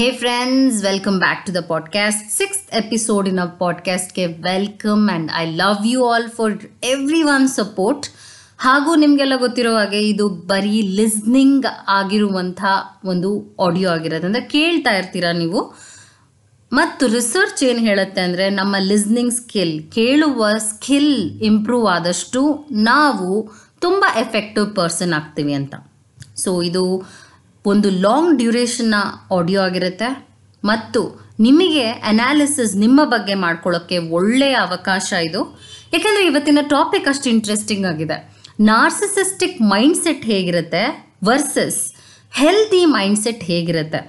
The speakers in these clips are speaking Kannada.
hey friends welcome back to the podcast six episode in podcast podcast welcome and I love you all for everyone support ಹಾಗೂ ನಿಮಗೆಲ್ಲ ಗೊತ್ತಿರೋ ಹಾಗೆ ಇದು ಬರೀ ಲಿಸ್ನಿಂಗ್ ಆಗಿರುವಂಥ ಒಂದು ಆಡಿಯೋ ಆಗಿರೋದು ಅಂದರೆ ಕೇಳ್ತಾ ಇರ್ತೀರಾ ನೀವು ಮತ್ತು ರಿಸರ್ಚ್ ಏನು ಹೇಳುತ್ತೆ ಅಂದರೆ ನಮ್ಮ ಲಿಸ್ನಿಂಗ್ ಸ್ಕಿಲ್ ಕೇಳುವ ಸ್ಕಿಲ್ ಇಂಪ್ರೂವ್ ಆದಷ್ಟು ನಾವು ತುಂಬ ಎಫೆಕ್ಟಿವ್ ಪರ್ಸನ್ ಆಗ್ತೀವಿ ಅಂತ ಸೊ ಇದು ಒಂದು ಲಾಂಗ್ ಡ್ಯೂರೇಷನ್ನ ಆಡಿಯೋ ಆಗಿರುತ್ತೆ ಮತ್ತು ನಿಮಗೆ ಅನಾಲಿಸಿಸ್ ನಿಮ್ಮ ಬಗ್ಗೆ ಮಾಡ್ಕೊಳ್ಳೋಕ್ಕೆ ಒಳ್ಳೆಯ ಅವಕಾಶ ಇದು ಯಾಕೆಂದರೆ ಇವತ್ತಿನ ಟಾಪಿಕ್ ಅಷ್ಟು ಇಂಟ್ರೆಸ್ಟಿಂಗ್ ಆಗಿದೆ ನಾರ್ಸಿಸಿಸ್ಟಿಕ್ ಮೈಂಡ್ಸೆಟ್ ಹೇಗಿರುತ್ತೆ ವರ್ಸಸ್ ಹೆಲ್ದಿ ಮೈಂಡ್ಸೆಟ್ ಹೇಗಿರುತ್ತೆ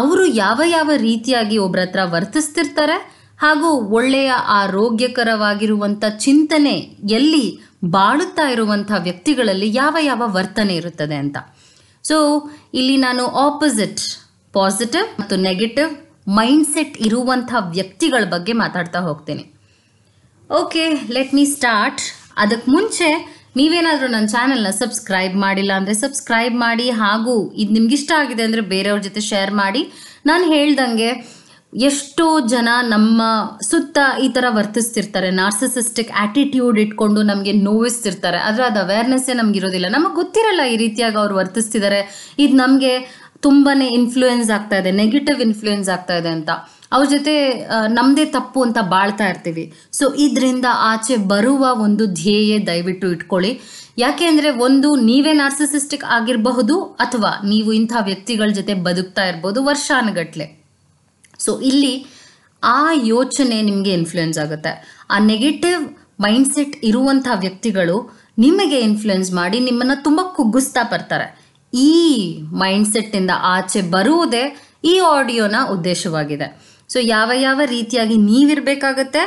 ಅವರು ಯಾವ ಯಾವ ರೀತಿಯಾಗಿ ಒಬ್ಬರ ಹತ್ರ ವರ್ತಿಸ್ತಿರ್ತಾರೆ ಹಾಗೂ ಒಳ್ಳೆಯ ಆರೋಗ್ಯಕರವಾಗಿರುವಂಥ ಚಿಂತನೆ ಎಲ್ಲಿ ಬಾಳುತ್ತಾ ಇರುವಂಥ ವ್ಯಕ್ತಿಗಳಲ್ಲಿ ಯಾವ ಯಾವ ವರ್ತನೆ ಇರುತ್ತದೆ ಅಂತ ಸೊ ಇಲ್ಲಿ ನಾನು ಆಪೋಸಿಟ್ ಪಾಸಿಟಿವ್ ಮತ್ತು ನೆಗೆಟಿವ್ ಮೈಂಡ್ಸೆಟ್ ಇರುವಂತಹ ವ್ಯಕ್ತಿಗಳ ಬಗ್ಗೆ ಮಾತಾಡ್ತಾ ಹೋಗ್ತೇನೆ ಓಕೆ ಲೆಟ್ ಮೀ ಸ್ಟಾರ್ಟ್ ಅದಕ್ಕೆ ಮುಂಚೆ ನೀವೇನಾದರೂ ನನ್ನ ಚಾನೆಲ್ನ ಸಬ್ಸ್ಕ್ರೈಬ್ ಮಾಡಿಲ್ಲ ಅಂದರೆ ಸಬ್ಸ್ಕ್ರೈಬ್ ಮಾಡಿ ಹಾಗೂ ಇದು ಇಷ್ಟ ಆಗಿದೆ ಅಂದರೆ ಬೇರೆಯವ್ರ ಜೊತೆ ಶೇರ್ ಮಾಡಿ ನಾನು ಹೇಳ್ದಂಗೆ ಎಷ್ಟೋ ಜನ ನಮ್ಮ ಸುತ್ತ ಈ ಥರ ವರ್ತಿಸ್ತಿರ್ತಾರೆ ನಾರ್ಸಿಸಿಸ್ಟಿಕ್ ಆಟಿಟ್ಯೂಡ್ ಇಟ್ಕೊಂಡು ನಮಗೆ ನೋವಿಸ್ತಿರ್ತಾರೆ ಆದರೆ ಅದು ಅವೇರ್ನೆಸ್ಸೇ ಇರೋದಿಲ್ಲ ನಮಗೆ ಗೊತ್ತಿರಲ್ಲ ಈ ರೀತಿಯಾಗಿ ಅವ್ರು ವರ್ತಿಸ್ತಿದ್ದಾರೆ ಇದು ನಮಗೆ ತುಂಬಾ ಇನ್ಫ್ಲೂಯೆನ್ಸ್ ಆಗ್ತಾ ಇದೆ ನೆಗೆಟಿವ್ ಇನ್ಫ್ಲೂಯೆನ್ಸ್ ಆಗ್ತಾ ಇದೆ ಅಂತ ಅವ್ರ ಜೊತೆ ನಮ್ಮದೇ ತಪ್ಪು ಅಂತ ಬಾಳ್ತಾ ಇರ್ತೀವಿ ಸೊ ಇದರಿಂದ ಆಚೆ ಬರುವ ಒಂದು ಧ್ಯೇಯ ದಯವಿಟ್ಟು ಇಟ್ಕೊಳ್ಳಿ ಯಾಕೆ ಅಂದರೆ ಒಂದು ನೀವೇ ನಾರ್ಸಿಸಿಸ್ಟಿಕ್ ಆಗಿರಬಹುದು ಅಥವಾ ನೀವು ಇಂಥ ವ್ಯಕ್ತಿಗಳ ಜೊತೆ ಬದುಕ್ತಾ ಇರ್ಬೋದು ವರ್ಷಾನುಗಟ್ಲೆ ಸೊ ಇಲ್ಲಿ ಆ ಯೋಚನೆ ನಿಮಗೆ ಇನ್ಫ್ಲುಯೆನ್ಸ್ ಆಗುತ್ತೆ ಆ ನೆಗೆಟಿವ್ ಮೈಂಡ್ಸೆಟ್ ಇರುವಂತಹ ವ್ಯಕ್ತಿಗಳು ನಿಮಗೆ ಇನ್ಫ್ಲುಯೆನ್ಸ್ ಮಾಡಿ ನಿಮ್ಮನ್ನು ತುಂಬ ಕುಗ್ಗಿಸ್ತಾ ಬರ್ತಾರೆ ಈ ಮೈಂಡ್ಸೆಟ್ಟಿಂದ ಆಚೆ ಬರುವುದೇ ಈ ಆಡಿಯೋನ ಉದ್ದೇಶವಾಗಿದೆ ಸೊ ಯಾವ ಯಾವ ರೀತಿಯಾಗಿ ನೀವಿರಬೇಕಾಗತ್ತೆ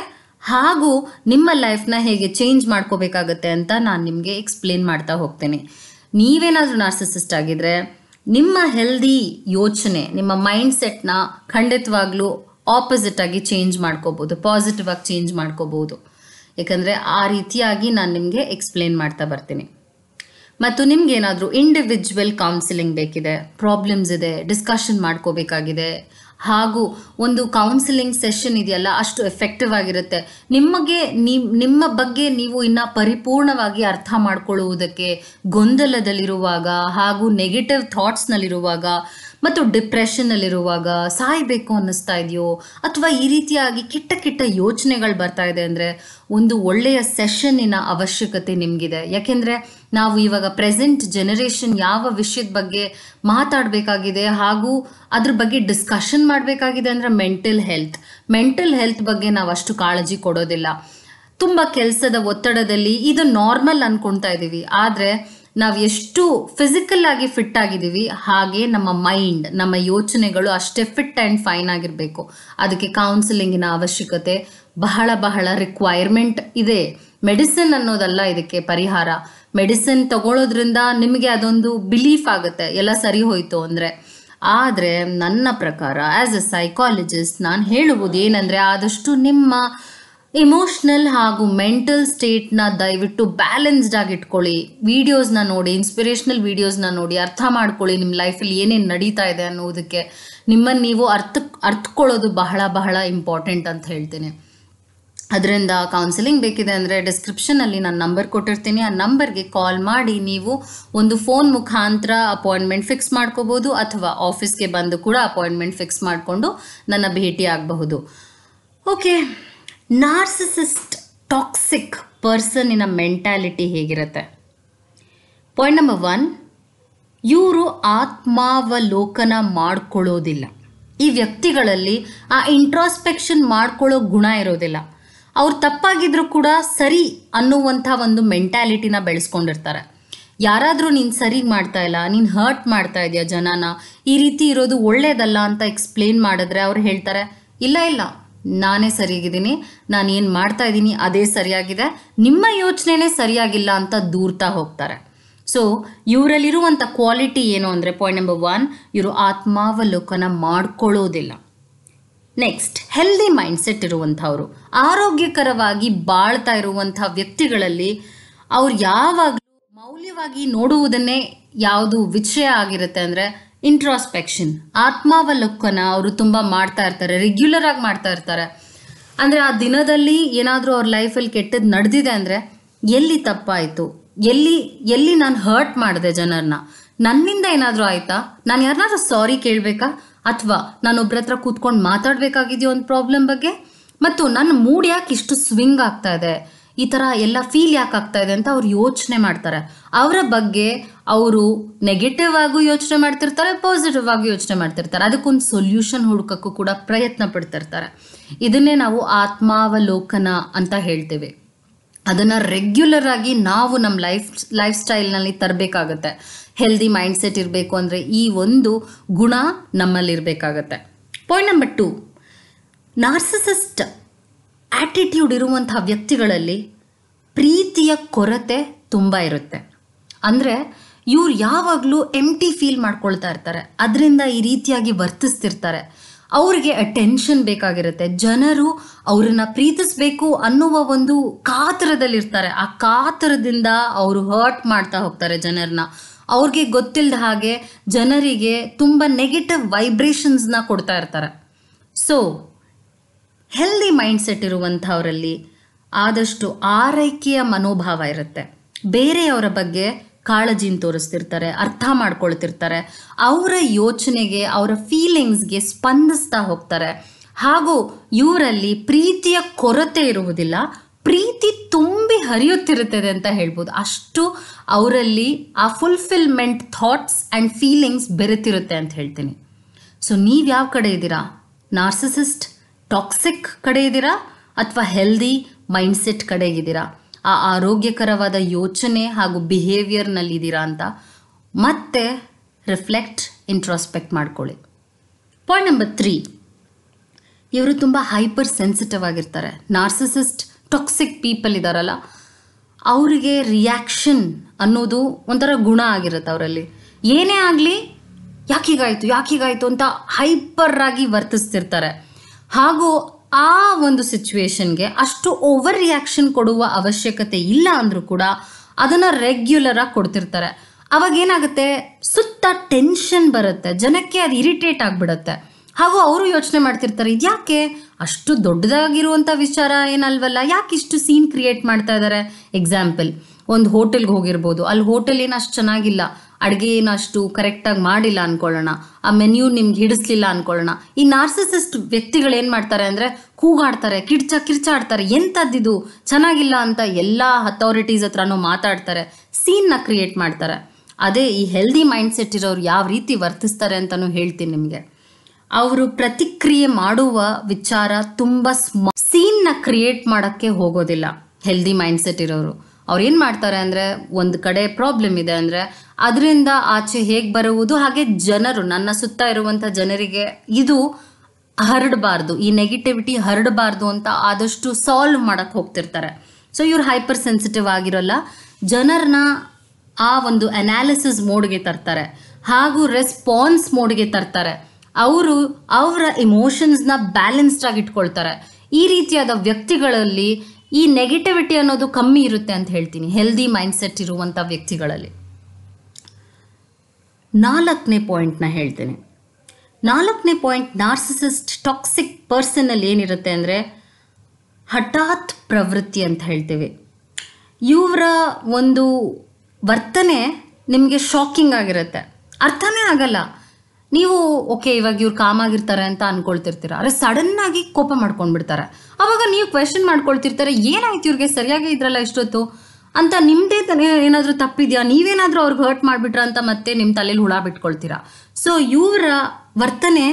ಹಾಗೂ ನಿಮ್ಮ ಲೈಫ್ನ ಹೇಗೆ ಚೇಂಜ್ ಮಾಡ್ಕೋಬೇಕಾಗತ್ತೆ ಅಂತ ನಾನು ನಿಮಗೆ ಎಕ್ಸ್ಪ್ಲೇನ್ ಮಾಡ್ತಾ ಹೋಗ್ತೇನೆ ನೀವೇನಾದರೂ ನಾರ್ಸಿಸಿಸ್ಟ್ ಆಗಿದ್ರೆ ನಿಮ್ಮ ಹೆಲ್ದಿ ಯೋಚನೆ ನಿಮ್ಮ ಮೈಂಡ್ಸೆಟ್ನ ಖಂಡಿತವಾಗ್ಲೂ ಆಪೋಸಿಟ್ ಆಗಿ ಚೇಂಜ್ ಮಾಡ್ಕೋಬೋದು ಪಾಸಿಟಿವ್ ಆಗಿ ಚೇಂಜ್ ಮಾಡ್ಕೋಬೋದು ಯಾಕಂದ್ರೆ ಆ ರೀತಿಯಾಗಿ ನಾನು ನಿಮಗೆ ಎಕ್ಸ್ಪ್ಲೇನ್ ಮಾಡ್ತಾ ಬರ್ತೀನಿ ಮತ್ತು ನಿಮ್ಗೇನಾದರೂ ಇಂಡಿವಿಜುವಲ್ ಕೌನ್ಸಿಲಿಂಗ್ ಬೇಕಿದೆ ಪ್ರಾಬ್ಲಮ್ಸ್ ಇದೆ ಡಿಸ್ಕಷನ್ ಮಾಡ್ಕೋಬೇಕಾಗಿದೆ ಹಾಗೂ ಒಂದು ಕೌನ್ಸಿಲಿಂಗ್ ಸೆಷನ್ ಇದೆಯಲ್ಲ ಅಷ್ಟು ಎಫೆಕ್ಟಿವ್ ಆಗಿರುತ್ತೆ ನಿಮಗೆ ನಿಮ್ಮ ಬಗ್ಗೆ ನೀವು ಇನ್ನ ಪರಿಪೂರ್ಣವಾಗಿ ಅರ್ಥ ಮಾಡ್ಕೊಳ್ಳುವುದಕ್ಕೆ ಗೊಂದಲದಲ್ಲಿರುವಾಗ ಹಾಗೂ ನೆಗೆಟಿವ್ ಥಾಟ್ಸ್ನಲ್ಲಿರುವಾಗ ಮತ್ತು ಡಿಪ್ರೆಷನ್ನಲ್ಲಿರುವಾಗ ಸಾಯಬೇಕು ಅನ್ನಿಸ್ತಾ ಇದೆಯೋ ಅಥವಾ ಈ ರೀತಿಯಾಗಿ ಕೆಟ್ಟ ಕೆಟ್ಟ ಯೋಚನೆಗಳು ಬರ್ತಾ ಇದೆ ಅಂದರೆ ಒಂದು ಒಳ್ಳೆಯ ಸೆಷನ್ನಿನ ಅವಶ್ಯಕತೆ ನಿಮಗಿದೆ ಯಾಕೆಂದರೆ ನಾವು ಇವಾಗ ಪ್ರೆಸೆಂಟ್ ಜನರೇಷನ್ ಯಾವ ವಿಷಯದ ಬಗ್ಗೆ ಮಾತಾಡಬೇಕಾಗಿದೆ ಹಾಗೂ ಅದ್ರ ಬಗ್ಗೆ ಡಿಸ್ಕಷನ್ ಮಾಡಬೇಕಾಗಿದೆ ಅಂದರೆ ಮೆಂಟಲ್ ಹೆಲ್ತ್ ಮೆಂಟಲ್ ಹೆಲ್ತ್ ಬಗ್ಗೆ ನಾವು ಅಷ್ಟು ಕಾಳಜಿ ಕೊಡೋದಿಲ್ಲ ತುಂಬ ಕೆಲಸದ ಒತ್ತಡದಲ್ಲಿ ಇದು ನಾರ್ಮಲ್ ಅನ್ಕೊಳ್ತಾ ಇದ್ದೀವಿ ಆದರೆ ನಾವು ಎಷ್ಟು ಫಿಸಿಕಲ್ ಆಗಿ ಫಿಟ್ ಆಗಿದ್ದೀವಿ ಹಾಗೆ ನಮ್ಮ ಮೈಂಡ್ ನಮ್ಮ ಯೋಚನೆಗಳು ಅಷ್ಟೇ ಫಿಟ್ ಆ್ಯಂಡ್ ಫೈನ್ ಆಗಿರಬೇಕು ಅದಕ್ಕೆ ಕೌನ್ಸಿಲಿಂಗಿನ ಅವಶ್ಯಕತೆ ಬಹಳ ಬಹಳ ರಿಕ್ವೈರ್ಮೆಂಟ್ ಇದೆ ಮೆಡಿಸಿನ್ ಅನ್ನೋದಲ್ಲ ಇದಕ್ಕೆ ಪರಿಹಾರ ಮೆಡಿಸಿನ್ ತಗೊಳ್ಳೋದ್ರಿಂದ ನಿಮಗೆ ಅದೊಂದು ಬಿಲೀಫ್ ಆಗುತ್ತೆ ಎಲ್ಲ ಸರಿ ಹೋಯಿತು ಅಂದರೆ ಆದರೆ ನನ್ನ ಪ್ರಕಾರ ಆ್ಯಸ್ ಎ ಸೈಕಾಲಜಿಸ್ಟ್ ನಾನು ಹೇಳುವುದು ಏನಂದರೆ ಆದಷ್ಟು ನಿಮ್ಮ ಇಮೋಷ್ನಲ್ ಹಾಗೂ ಮೆಂಟಲ್ ಸ್ಟೇಟ್ನ ದಯವಿಟ್ಟು ಬ್ಯಾಲೆನ್ಸ್ಡ್ ಆಗಿ ಇಟ್ಕೊಳ್ಳಿ ವೀಡಿಯೋಸ್ನ ನೋಡಿ ಇನ್ಸ್ಪಿರೇಷ್ನಲ್ ವೀಡಿಯೋಸ್ನ ನೋಡಿ ಅರ್ಥ ಮಾಡ್ಕೊಳ್ಳಿ ನಿಮ್ಮ ಲೈಫಲ್ಲಿ ಏನೇನು ನಡೀತಾ ಇದೆ ಅನ್ನೋದಕ್ಕೆ ನಿಮ್ಮನ್ನು ನೀವು ಅರ್ಥ ಅರ್ಥಕೊಳ್ಳೋದು ಬಹಳ ಬಹಳ ಇಂಪಾರ್ಟೆಂಟ್ ಅಂತ ಹೇಳ್ತೀನಿ ಅದರಿಂದ ಕೌನ್ಸಿಲಿಂಗ್ ಬೇಕಿದೆ ಅಂದರೆ ಡಿಸ್ಕ್ರಿಪ್ಷನಲ್ಲಿ ನಾನು ನಂಬರ್ ಕೊಟ್ಟಿರ್ತೀನಿ ಆ ನಂಬರ್ಗೆ ಕಾಲ್ ಮಾಡಿ ನೀವು ಒಂದು ಫೋನ್ ಮುಖಾಂತರ ಅಪಾಯಿಂಟ್ಮೆಂಟ್ ಫಿಕ್ಸ್ ಮಾಡ್ಕೋಬೋದು ಅಥವಾ ಆಫೀಸ್ಗೆ ಬಂದು ಕೂಡ ಅಪಾಯಿಂಟ್ಮೆಂಟ್ ಫಿಕ್ಸ್ ಮಾಡಿಕೊಂಡು ನನ್ನ ಭೇಟಿ ಆಗಬಹುದು ಓಕೆ ನಾರ್ಸಿಸಿಸ್ಟ್ ಟಾಕ್ಸಿಕ್ ಪರ್ಸನ್ನಿನ ಮೆಂಟ್ಯಾಲಿಟಿ ಹೇಗಿರುತ್ತೆ ಪಾಯಿಂಟ್ ನಂಬರ್ ಒನ್ ಇವರು ಆತ್ಮಾವಲೋಕನ ಮಾಡ್ಕೊಳ್ಳೋದಿಲ್ಲ ಈ ವ್ಯಕ್ತಿಗಳಲ್ಲಿ ಆ ಇಂಟ್ರಾಸ್ಪೆಕ್ಷನ್ ಮಾಡ್ಕೊಳ್ಳೋ ಗುಣ ಇರೋದಿಲ್ಲ ಅವ್ರು ತಪ್ಪಾಗಿದ್ರೂ ಕೂಡ ಸರಿ ಅನ್ನುವಂಥ ಒಂದು ಮೆಂಟ್ಯಾಲಿಟಿನ ಬೆಳೆಸ್ಕೊಂಡಿರ್ತಾರೆ ಯಾರಾದರೂ ನೀನು ಸರಿ ಮಾಡ್ತಾ ಇಲ್ಲ ನೀನು ಹರ್ಟ್ ಮಾಡ್ತಾ ಇದೆಯಾ ಜನನ ಈ ರೀತಿ ಇರೋದು ಒಳ್ಳೇದಲ್ಲ ಅಂತ ಎಕ್ಸ್ಪ್ಲೇನ್ ಮಾಡಿದ್ರೆ ಅವ್ರು ಹೇಳ್ತಾರೆ ಇಲ್ಲ ಇಲ್ಲ ನಾನೇ ಸರಿಯಾಗಿದ್ದೀನಿ ನಾನು ಏನು ಮಾಡ್ತಾ ಇದ್ದೀನಿ ಅದೇ ಸರಿಯಾಗಿದೆ ನಿಮ್ಮ ಯೋಚನೆನೇ ಸರಿಯಾಗಿಲ್ಲ ಅಂತ ದೂರ್ತಾ ಹೋಗ್ತಾರೆ ಸೊ ಇವರಲ್ಲಿರುವಂಥ ಕ್ವಾಲಿಟಿ ಏನು ಅಂದರೆ ಪಾಯಿಂಟ್ ನಂಬರ್ ಒನ್ ಇವರು ಆತ್ಮಾವಲೋಕನ ಮಾಡ್ಕೊಳ್ಳೋದಿಲ್ಲ ನೆಕ್ಸ್ಟ್ ಹೆಲ್ದಿ ಮೈಂಡ್ಸೆಟ್ ಇರುವಂಥವ್ರು ಆರೋಗ್ಯಕರವಾಗಿ ಬಾಳ್ತಾ ಇರುವಂಥ ವ್ಯಕ್ತಿಗಳಲ್ಲಿ ಅವ್ರು ಯಾವಾಗಲೂ ಮೌಲ್ಯವಾಗಿ ನೋಡುವುದನ್ನೇ ಯಾವುದು ವಿಷಯ ಆಗಿರುತ್ತೆ ಅಂದರೆ ಇಂಟ್ರಾಸ್ಪೆಕ್ಷನ್ ಆತ್ಮಾವಲೋಕನ ಅವರು ತುಂಬ ಮಾಡ್ತಾ ಇರ್ತಾರೆ ರೆಗ್ಯುಲರ್ ಆಗಿ ಮಾಡ್ತಾ ಇರ್ತಾರೆ ಅಂದರೆ ಆ ದಿನದಲ್ಲಿ ಏನಾದರೂ ಅವ್ರ ಲೈಫಲ್ಲಿ ಕೆಟ್ಟದ್ದು ನಡೆದಿದೆ ಅಂದರೆ ಎಲ್ಲಿ ತಪ್ಪಾಯಿತು ಎಲ್ಲಿ ಎಲ್ಲಿ ನಾನು ಹರ್ಟ್ ಮಾಡಿದೆ ಜನರನ್ನ ನನ್ನಿಂದ ಏನಾದರೂ ಆಯಿತಾ ನಾನು ಯಾರನ್ನಾದ್ರೂ ಸಾರಿ ಕೇಳಬೇಕಾ ಅಥವಾ ನಾನು ಒಬ್ಬರ ಹತ್ರ ಕೂತ್ಕೊಂಡು ಮಾತಾಡಬೇಕಾಗಿದೆಯೋ ಒಂದು ಪ್ರಾಬ್ಲಮ್ ಬಗ್ಗೆ ಮತ್ತು ನನ್ನ ಮೂಡ್ ಯಾಕೆ ಇಷ್ಟು ಸ್ವಿಂಗ್ ಆಗ್ತಾ ಇದೆ ಈ ಥರ ಎಲ್ಲ ಫೀಲ್ ಯಾಕೆ ಆಗ್ತಾ ಇದೆ ಅಂತ ಅವ್ರು ಯೋಚನೆ ಮಾಡ್ತಾರೆ ಅವರ ಬಗ್ಗೆ ಅವರು ನೆಗೆಟಿವ್ ಆಗೂ ಯೋಚನೆ ಮಾಡ್ತಿರ್ತಾರೆ ಪಾಸಿಟಿವ್ ಆಗಿ ಯೋಚನೆ ಮಾಡ್ತಿರ್ತಾರೆ ಅದಕ್ಕೊಂದು ಸೊಲ್ಯೂಷನ್ ಹುಡುಕಕ್ಕೂ ಕೂಡ ಪ್ರಯತ್ನ ಪಡ್ತಿರ್ತಾರೆ ಇದನ್ನೇ ನಾವು ಆತ್ಮಾವಲೋಕನ ಅಂತ ಹೇಳ್ತೇವೆ ಅದನ್ನು ರೆಗ್ಯುಲರ್ ಆಗಿ ನಾವು ನಮ್ಮ ಲೈಫ್ ಲೈಫ್ ಸ್ಟೈಲ್ನಲ್ಲಿ ತರಬೇಕಾಗತ್ತೆ ಹೆಲ್ದಿ ಮೈಂಡ್ಸೆಟ್ ಇರಬೇಕು ಅಂದರೆ ಈ ಒಂದು ಗುಣ ನಮ್ಮಲ್ಲಿರಬೇಕಾಗತ್ತೆ point number two narcissist attitude ಇರುವಂತಹ ವ್ಯಕ್ತಿಗಳಲ್ಲಿ ಪ್ರೀತಿಯ ಕೊರತೆ ತುಂಬ ಇರುತ್ತೆ ಅಂದರೆ ಇವ್ರು ಯಾವಾಗಲೂ ಎಂಟಿ ಫೀಲ್ ಮಾಡ್ಕೊಳ್ತಾ ಇರ್ತಾರೆ ಅದರಿಂದ ಈ ರೀತಿಯಾಗಿ ವರ್ತಿಸ್ತಿರ್ತಾರೆ ಅವ್ರಿಗೆ ಅಟೆನ್ಷನ್ ಬೇಕಾಗಿರುತ್ತೆ ಜನರು ಅವ್ರನ್ನ ಪ್ರೀತಿಸಬೇಕು ಅನ್ನುವ ಒಂದು ಕಾತರದಲ್ಲಿರ್ತಾರೆ ಆ ಕಾತರದಿಂದ ಅವರು ಹರ್ಟ್ ಮಾಡ್ತಾ ಹೋಗ್ತಾರೆ ಜನರನ್ನ ಅವ್ರಿಗೆ ಗೊತ್ತಿಲ್ಲದ ಹಾಗೆ ಜನರಿಗೆ ತುಂಬ ನೆಗೆಟಿವ್ ವೈಬ್ರೇಷನ್ಸ್ನ ಕೊಡ್ತಾ ಇರ್ತಾರೆ ಸೊ ಹೆಲ್ದಿ ಮೈಂಡ್ಸೆಟ್ ಇರುವಂಥವರಲ್ಲಿ ಆದಷ್ಟು ಆರೈಕೆಯ ಮನೋಭಾವ ಇರುತ್ತೆ ಬೇರೆಯವರ ಬಗ್ಗೆ ಕಾಳಜಿನ ತೋರಿಸ್ತಿರ್ತಾರೆ ಅರ್ಥ ಮಾಡ್ಕೊಳ್ತಿರ್ತಾರೆ ಅವರ ಯೋಚನೆಗೆ ಅವರ ಫೀಲಿಂಗ್ಸ್ಗೆ ಸ್ಪಂದಿಸ್ತಾ ಹೋಗ್ತಾರೆ ಹಾಗೂ ಇವರಲ್ಲಿ ಪ್ರೀತಿಯ ಕೊರತೆ ಇರುವುದಿಲ್ಲ ಪ್ರೀತಿ ತುಂಬಿ ಹರಿಯುತ್ತಿರುತ್ತದೆ ಅಂತ ಹೇಳ್ಬೋದು ಅಷ್ಟು ಅವರಲ್ಲಿ ಆ ಫುಲ್ಫಿಲ್ಮೆಂಟ್ ಥಾಟ್ಸ್ ಆ್ಯಂಡ್ ಫೀಲಿಂಗ್ಸ್ ಬೆರೆತಿರುತ್ತೆ ಅಂತ ಹೇಳ್ತೀನಿ ಸೊ ನೀವು ಯಾವ ಕಡೆ ಇದ್ದೀರಾ ನಾರ್ಸಿಸಿಸ್ಟ್ ಟಾಕ್ಸಿಕ್ ಕಡೆ ಇದ್ದೀರಾ ಅಥವಾ ಹೆಲ್ದಿ ಮೈಂಡ್ಸೆಟ್ ಇದ್ದೀರಾ ಆ ಆರೋಗ್ಯಕರವಾದ ಯೋಚನೆ ಹಾಗೂ ಬಿಹೇವಿಯರ್ನಲ್ಲಿದ್ದೀರಾ ಅಂತ ಮತ್ತೆ ರಿಫ್ಲೆಕ್ಟ್ ಇಂಟ್ರಾಸ್ಪೆಕ್ಟ್ ಮಾಡ್ಕೊಳ್ಳಿ ಪಾಯಿಂಟ್ ನಂಬರ್ ತ್ರೀ ಇವರು ತುಂಬ ಹೈಪರ್ ಸೆನ್ಸಿಟಿವ್ ಆಗಿರ್ತಾರೆ ನಾರ್ಸಿಸಿಸ್ಟ್ ಟಾಕ್ಸಿಕ್ ಪೀಪಲ್ ಇದ್ದಾರಲ್ಲ ಅವರಿಗೆ ರಿಯಾಕ್ಷನ್ ಅನ್ನೋದು ಒಂಥರ ಗುಣ ಆಗಿರುತ್ತೆ ಅವರಲ್ಲಿ ಏನೇ ಆಗಲಿ ಯಾಕೀಗಾಯಿತು ಯಾಕೀಗಾಯಿತು ಅಂತ ಹೈಪರ್ ಆಗಿ ವರ್ತಿಸ್ತಿರ್ತಾರೆ ಹಾಗೂ ಆ ಒಂದು ಸಿಚುವೇಶನ್ಗೆ ಅಷ್ಟು ಓವರ್ ರಿಯಾಕ್ಷನ್ ಕೊಡುವ ಅವಶ್ಯಕತೆ ಇಲ್ಲ ಅಂದರೂ ಕೂಡ ಅದನ್ನು ಆಗಿ ಕೊಡ್ತಿರ್ತಾರೆ ಅವಾಗ ಏನಾಗುತ್ತೆ ಸುತ್ತ ಟೆನ್ಷನ್ ಬರುತ್ತೆ ಜನಕ್ಕೆ ಅದು ಇರಿಟೇಟ್ ಆಗಿಬಿಡುತ್ತೆ ಹಾಗೂ ಅವರು ಯೋಚನೆ ಮಾಡ್ತಿರ್ತಾರೆ ಇದ್ಯಾಕೆ ಅಷ್ಟು ದೊಡ್ಡದಾಗಿರುವಂಥ ವಿಚಾರ ಏನಲ್ವಲ್ಲ ಯಾಕೆ ಇಷ್ಟು ಸೀನ್ ಕ್ರಿಯೇಟ್ ಮಾಡ್ತಾ ಇದ್ದಾರೆ ಎಕ್ಸಾಂಪಲ್ ಒಂದು ಹೋಟೆಲ್ಗೆ ಹೋಗಿರ್ಬೋದು ಅಲ್ಲಿ ಹೋಟೆಲ್ ಏನು ಅಷ್ಟು ಚೆನ್ನಾಗಿಲ್ಲ ಅಡುಗೆನ ಅಷ್ಟು ಕರೆಕ್ಟಾಗಿ ಮಾಡಿಲ್ಲ ಅನ್ಕೊಳ್ಳೋಣ ಆ ಮೆನ್ಯೂ ನಿಮ್ಗೆ ಹಿಡಿಸ್ಲಿಲ್ಲ ಅನ್ಕೊಳ್ಳೋಣ ಈ ನಾರ್ಸಿಸಿಸ್ಟ್ ವ್ಯಕ್ತಿಗಳು ಏನು ಮಾಡ್ತಾರೆ ಅಂದರೆ ಕೂಗಾಡ್ತಾರೆ ಕಿರ್ಚ ಕಿರ್ಚಾಡ್ತಾರೆ ಎಂಥದ್ದಿದು ಚೆನ್ನಾಗಿಲ್ಲ ಅಂತ ಎಲ್ಲ ಅಥಾರಿಟೀಸ್ ಹತ್ರನೂ ಮಾತಾಡ್ತಾರೆ ಸೀನ್ನ ಕ್ರಿಯೇಟ್ ಮಾಡ್ತಾರೆ ಅದೇ ಈ ಹೆಲ್ದಿ ಮೈಂಡ್ಸೆಟ್ ಇರೋರು ಯಾವ ರೀತಿ ವರ್ತಿಸ್ತಾರೆ ಅಂತಲೂ ಹೇಳ್ತೀನಿ ನಿಮಗೆ ಅವರು ಪ್ರತಿಕ್ರಿಯೆ ಮಾಡುವ ವಿಚಾರ ತುಂಬ ಸ್ಮಾ ಸೀನ್ನ ಕ್ರಿಯೇಟ್ ಮಾಡೋಕ್ಕೆ ಹೋಗೋದಿಲ್ಲ ಹೆಲ್ದಿ ಮೈಂಡ್ಸೆಟ್ ಇರೋರು ಅವ್ರು ಏನು ಮಾಡ್ತಾರೆ ಅಂದರೆ ಒಂದು ಕಡೆ ಪ್ರಾಬ್ಲಮ್ ಇದೆ ಅಂದರೆ ಅದರಿಂದ ಆಚೆ ಹೇಗೆ ಬರುವುದು ಹಾಗೆ ಜನರು ನನ್ನ ಸುತ್ತ ಇರುವಂಥ ಜನರಿಗೆ ಇದು ಹರಡಬಾರ್ದು ಈ ನೆಗೆಟಿವಿಟಿ ಹರಡಬಾರ್ದು ಅಂತ ಆದಷ್ಟು ಸಾಲ್ವ್ ಮಾಡಕ್ಕೆ ಹೋಗ್ತಿರ್ತಾರೆ ಸೊ ಇವ್ರು ಹೈಪರ್ ಸೆನ್ಸಿಟಿವ್ ಆಗಿರೋಲ್ಲ ಜನರನ್ನ ಆ ಒಂದು ಅನಾಲಿಸಿಸ್ ಮೋಡ್ಗೆ ತರ್ತಾರೆ ಹಾಗೂ ರೆಸ್ಪಾನ್ಸ್ ಮೋಡ್ಗೆ ತರ್ತಾರೆ ಅವರು ಅವರ ಇಮೋಷನ್ಸ್ನ ಬ್ಯಾಲೆನ್ಸ್ಡ್ ಆಗಿ ಇಟ್ಕೊಳ್ತಾರೆ ಈ ರೀತಿಯಾದ ವ್ಯಕ್ತಿಗಳಲ್ಲಿ ಈ ನೆಗೆಟಿವಿಟಿ ಅನ್ನೋದು ಕಮ್ಮಿ ಇರುತ್ತೆ ಅಂತ ಹೇಳ್ತೀನಿ ಹೆಲ್ದಿ ಮೈಂಡ್ಸೆಟ್ ಇರುವಂಥ ವ್ಯಕ್ತಿಗಳಲ್ಲಿ ನಾಲ್ಕನೇ ಪಾಯಿಂಟ್ನ ಹೇಳ್ತೇನೆ ನಾಲ್ಕನೇ ಪಾಯಿಂಟ್ ನಾರ್ಸಿಸಿಸ್ಟ್ ಟಾಕ್ಸಿಕ್ ಪರ್ಸನಲ್ಲಿ ಏನಿರುತ್ತೆ ಅಂದರೆ ಹಠಾತ್ ಪ್ರವೃತ್ತಿ ಅಂತ ಹೇಳ್ತೇವೆ ಇವರ ಒಂದು ವರ್ತನೆ ನಿಮಗೆ ಶಾಕಿಂಗ್ ಆಗಿರುತ್ತೆ ಅರ್ಥನೇ ಆಗಲ್ಲ ನೀವು ಓಕೆ ಇವಾಗ ಇವ್ರು ಕಾಮಾಗಿರ್ತಾರೆ ಅಂತ ಅಂದ್ಕೊಳ್ತಿರ್ತೀರ ಅರೆ ಸಡನ್ನಾಗಿ ಕೋಪ ಮಾಡ್ಕೊಂಡ್ಬಿಡ್ತಾರೆ ಅವಾಗ ನೀವು ಕ್ವೆಶನ್ ಮಾಡ್ಕೊಳ್ತಿರ್ತಾರೆ ಏನಾಯ್ತು ಇವ್ರಿಗೆ ಸರಿಯಾಗಿ ಇದ್ರಲ್ಲ ಇಷ್ಟೊತ್ತು ಅಂತ ನಿಮ್ಮದೇ ತಲೆ ಏನಾದರೂ ತಪ್ಪಿದೆಯಾ ನೀವೇನಾದರೂ ಅವ್ರಿಗೆ ಹರ್ಟ್ ಮಾಡಿಬಿಟ್ರ ಅಂತ ಮತ್ತೆ ನಿಮ್ಮ ತಲೆಯಲ್ಲಿ ಹುಳ ಬಿಟ್ಕೊಳ್ತೀರಾ ಸೊ ಇವರ ವರ್ತನೆ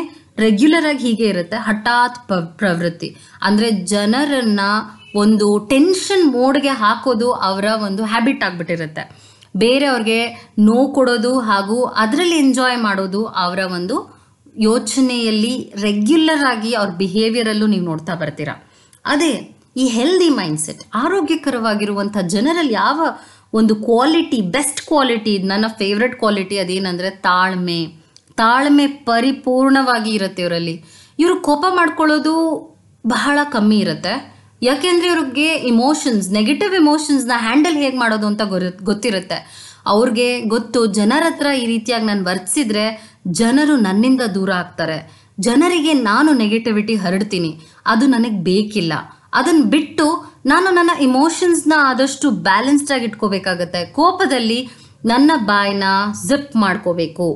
ರೆಗ್ಯುಲರ್ ಆಗಿ ಹೀಗೆ ಇರುತ್ತೆ ಹಠಾತ್ ಪ್ರವೃತ್ತಿ ಅಂದರೆ ಜನರನ್ನ ಒಂದು ಟೆನ್ಷನ್ ಮೋಡ್ಗೆ ಹಾಕೋದು ಅವರ ಒಂದು ಹ್ಯಾಬಿಟ್ ಆಗಿಬಿಟ್ಟಿರುತ್ತೆ ಅವ್ರಿಗೆ ನೋವು ಕೊಡೋದು ಹಾಗೂ ಅದರಲ್ಲಿ ಎಂಜಾಯ್ ಮಾಡೋದು ಅವರ ಒಂದು ಯೋಚನೆಯಲ್ಲಿ ರೆಗ್ಯುಲರ್ ಆಗಿ ಅವ್ರ ಬಿಹೇವಿಯರಲ್ಲೂ ನೀವು ನೋಡ್ತಾ ಬರ್ತೀರಾ ಅದೇ ಈ ಹೆಲ್ದಿ ಮೈಂಡ್ಸೆಟ್ ಆರೋಗ್ಯಕರವಾಗಿರುವಂಥ ಜನರಲ್ಲಿ ಯಾವ ಒಂದು ಕ್ವಾಲಿಟಿ ಬೆಸ್ಟ್ ಕ್ವಾಲಿಟಿ ನನ್ನ ಫೇವ್ರೆಟ್ ಕ್ವಾಲಿಟಿ ಅದೇನಂದರೆ ತಾಳ್ಮೆ ತಾಳ್ಮೆ ಪರಿಪೂರ್ಣವಾಗಿ ಇರುತ್ತೆ ಇವರಲ್ಲಿ ಇವರು ಕೋಪ ಮಾಡ್ಕೊಳ್ಳೋದು ಬಹಳ ಕಮ್ಮಿ ಇರುತ್ತೆ ಯಾಕೆಂದರೆ ಇವ್ರಿಗೆ ಇಮೋಷನ್ಸ್ ನೆಗೆಟಿವ್ ಇಮೋಷನ್ಸ್ನ ಹ್ಯಾಂಡಲ್ ಹೇಗೆ ಮಾಡೋದು ಅಂತ ಗೊತ್ತಿರುತ್ತೆ ಅವ್ರಿಗೆ ಗೊತ್ತು ಜನರ ಹತ್ರ ಈ ರೀತಿಯಾಗಿ ನಾನು ವರ್ತಿಸಿದ್ರೆ ಜನರು ನನ್ನಿಂದ ದೂರ ಆಗ್ತಾರೆ ಜನರಿಗೆ ನಾನು ನೆಗೆಟಿವಿಟಿ ಹರಡ್ತೀನಿ ಅದು ನನಗೆ ಬೇಕಿಲ್ಲ ಅದನ್ನು ಬಿಟ್ಟು ನಾನು ನನ್ನ ಇಮೋಷನ್ಸ್ನ ಆದಷ್ಟು ಬ್ಯಾಲೆನ್ಸ್ಡ್ ಇಟ್ಕೋಬೇಕಾಗತ್ತೆ ಕೋಪದಲ್ಲಿ ನನ್ನ ಬಾಯನ್ನ ಜಿಪ್ ಮಾಡ್ಕೋಬೇಕು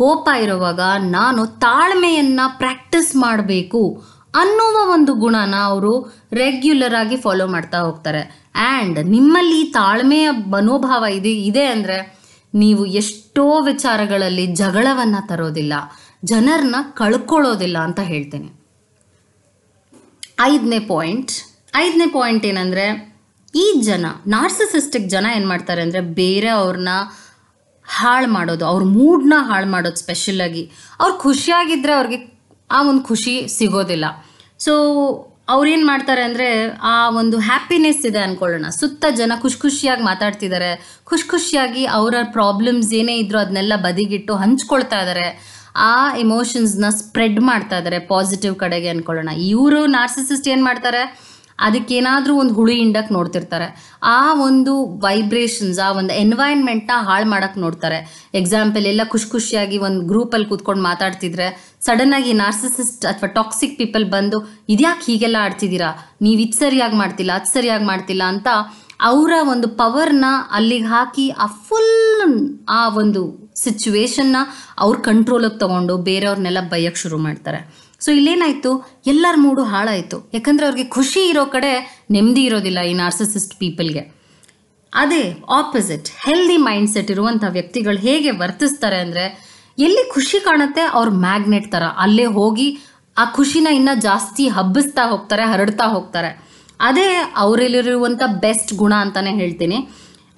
ಕೋಪ ಇರುವಾಗ ನಾನು ತಾಳ್ಮೆಯನ್ನು ಪ್ರಾಕ್ಟೀಸ್ ಮಾಡಬೇಕು ಅನ್ನುವ ಒಂದು ಗುಣನ ಅವರು ರೆಗ್ಯುಲರ್ ಆಗಿ ಫಾಲೋ ಮಾಡ್ತಾ ಹೋಗ್ತಾರೆ ಆ್ಯಂಡ್ ನಿಮ್ಮಲ್ಲಿ ತಾಳ್ಮೆಯ ಮನೋಭಾವ ಇದೆ ಇದೆ ಅಂದರೆ ನೀವು ಎಷ್ಟೋ ವಿಚಾರಗಳಲ್ಲಿ ಜಗಳವನ್ನು ತರೋದಿಲ್ಲ ಜನರನ್ನ ಕಳ್ಕೊಳ್ಳೋದಿಲ್ಲ ಅಂತ ಹೇಳ್ತೇನೆ ಐದನೇ ಪಾಯಿಂಟ್ ಐದನೇ ಪಾಯಿಂಟ್ ಏನಂದರೆ ಈ ಜನ ನಾರ್ಸಿಸಿಸ್ಟಿಕ್ ಜನ ಏನು ಮಾಡ್ತಾರೆ ಅಂದರೆ ಬೇರೆ ಅವ್ರನ್ನ ಹಾಳು ಮಾಡೋದು ಅವ್ರ ಮೂಡನ್ನ ಹಾಳು ಮಾಡೋದು ಸ್ಪೆಷಲಾಗಿ ಅವ್ರು ಖುಷಿಯಾಗಿದ್ದರೆ ಅವ್ರಿಗೆ ಆ ಒಂದು ಖುಷಿ ಸಿಗೋದಿಲ್ಲ ಸೊ ಅವ್ರೇನು ಮಾಡ್ತಾರೆ ಅಂದರೆ ಆ ಒಂದು ಹ್ಯಾಪಿನೆಸ್ ಇದೆ ಅಂದ್ಕೊಳ್ಳೋಣ ಸುತ್ತ ಜನ ಖುಷಿ ಖುಷಿಯಾಗಿ ಮಾತಾಡ್ತಿದ್ದಾರೆ ಖುಷಿ ಖುಷಿಯಾಗಿ ಅವರ ಪ್ರಾಬ್ಲಮ್ಸ್ ಏನೇ ಇದ್ರೂ ಅದನ್ನೆಲ್ಲ ಬದಿಗಿಟ್ಟು ಹಂಚ್ಕೊಳ್ತಾ ಇದ್ದಾರೆ ಆ ಇಮೋಷನ್ಸ್ನ ಸ್ಪ್ರೆಡ್ ಮಾಡ್ತಾ ಇದ್ದಾರೆ ಪಾಸಿಟಿವ್ ಕಡೆಗೆ ಅಂದ್ಕೊಳ್ಳೋಣ ಇವರು ನಾರ್ಸಿಸಿಸ್ಟ್ ಏನು ಮಾಡ್ತಾರೆ ಅದಕ್ಕೇನಾದರೂ ಒಂದು ಹುಳಿ ಹಿಂಡಕ್ಕೆ ನೋಡ್ತಿರ್ತಾರೆ ಆ ಒಂದು ವೈಬ್ರೇಷನ್ಸ್ ಆ ಒಂದು ಎನ್ವೈರ್ಮೆಂಟ್ನ ಹಾಳು ಮಾಡೋಕ್ಕೆ ನೋಡ್ತಾರೆ ಎಕ್ಸಾಂಪಲ್ ಎಲ್ಲ ಖುಷಿ ಖುಷಿಯಾಗಿ ಒಂದು ಗ್ರೂಪಲ್ಲಿ ಕೂತ್ಕೊಂಡು ಮಾತಾಡ್ತಿದ್ರೆ ಸಡನ್ನಾಗಿ ನಾರ್ಸಿಸಿಸ್ಟ್ ಅಥವಾ ಟಾಕ್ಸಿಕ್ ಪೀಪಲ್ ಬಂದು ಇದ್ಯಾಕೆ ಹೀಗೆಲ್ಲ ಆಡ್ತಿದ್ದೀರಾ ನೀವು ಇದು ಸರಿಯಾಗಿ ಮಾಡ್ತಿಲ್ಲ ಅದು ಸರಿಯಾಗಿ ಮಾಡ್ತಿಲ್ಲ ಅಂತ ಅವರ ಒಂದು ಪವರ್ನ ಅಲ್ಲಿಗೆ ಹಾಕಿ ಆ ಫುಲ್ ಆ ಒಂದು ಸಿಚುವೇಶನ್ನ ಅವ್ರ ಕಂಟ್ರೋಲಿಗೆ ತೊಗೊಂಡು ಬೇರೆಯವ್ರನ್ನೆಲ್ಲ ಬೈಯಕ್ಕೆ ಶುರು ಮಾಡ್ತಾರೆ ಸೊ ಇಲ್ಲೇನಾಯಿತು ಎಲ್ಲರ ಮೂಡು ಹಾಳಾಯಿತು ಯಾಕಂದರೆ ಅವ್ರಿಗೆ ಖುಷಿ ಇರೋ ಕಡೆ ನೆಮ್ಮದಿ ಇರೋದಿಲ್ಲ ಈ ನಾರ್ಸಿಸಿಸ್ಟ್ ಪೀಪಲ್ಗೆ ಅದೇ ಆಪೋಸಿಟ್ ಹೆಲ್ದಿ ಮೈಂಡ್ಸೆಟ್ ಇರುವಂಥ ವ್ಯಕ್ತಿಗಳು ಹೇಗೆ ವರ್ತಿಸ್ತಾರೆ ಅಂದರೆ ಎಲ್ಲಿ ಖುಷಿ ಕಾಣುತ್ತೆ ಅವ್ರ ಮ್ಯಾಗ್ನೆಟ್ ಥರ ಅಲ್ಲೇ ಹೋಗಿ ಆ ಖುಷಿನ ಇನ್ನೂ ಜಾಸ್ತಿ ಹಬ್ಬಿಸ್ತಾ ಹೋಗ್ತಾರೆ ಹರಡ್ತಾ ಹೋಗ್ತಾರೆ ಅದೇ ಅವರಲ್ಲಿರುವಂಥ ಬೆಸ್ಟ್ ಗುಣ ಅಂತಲೇ ಹೇಳ್ತೀನಿ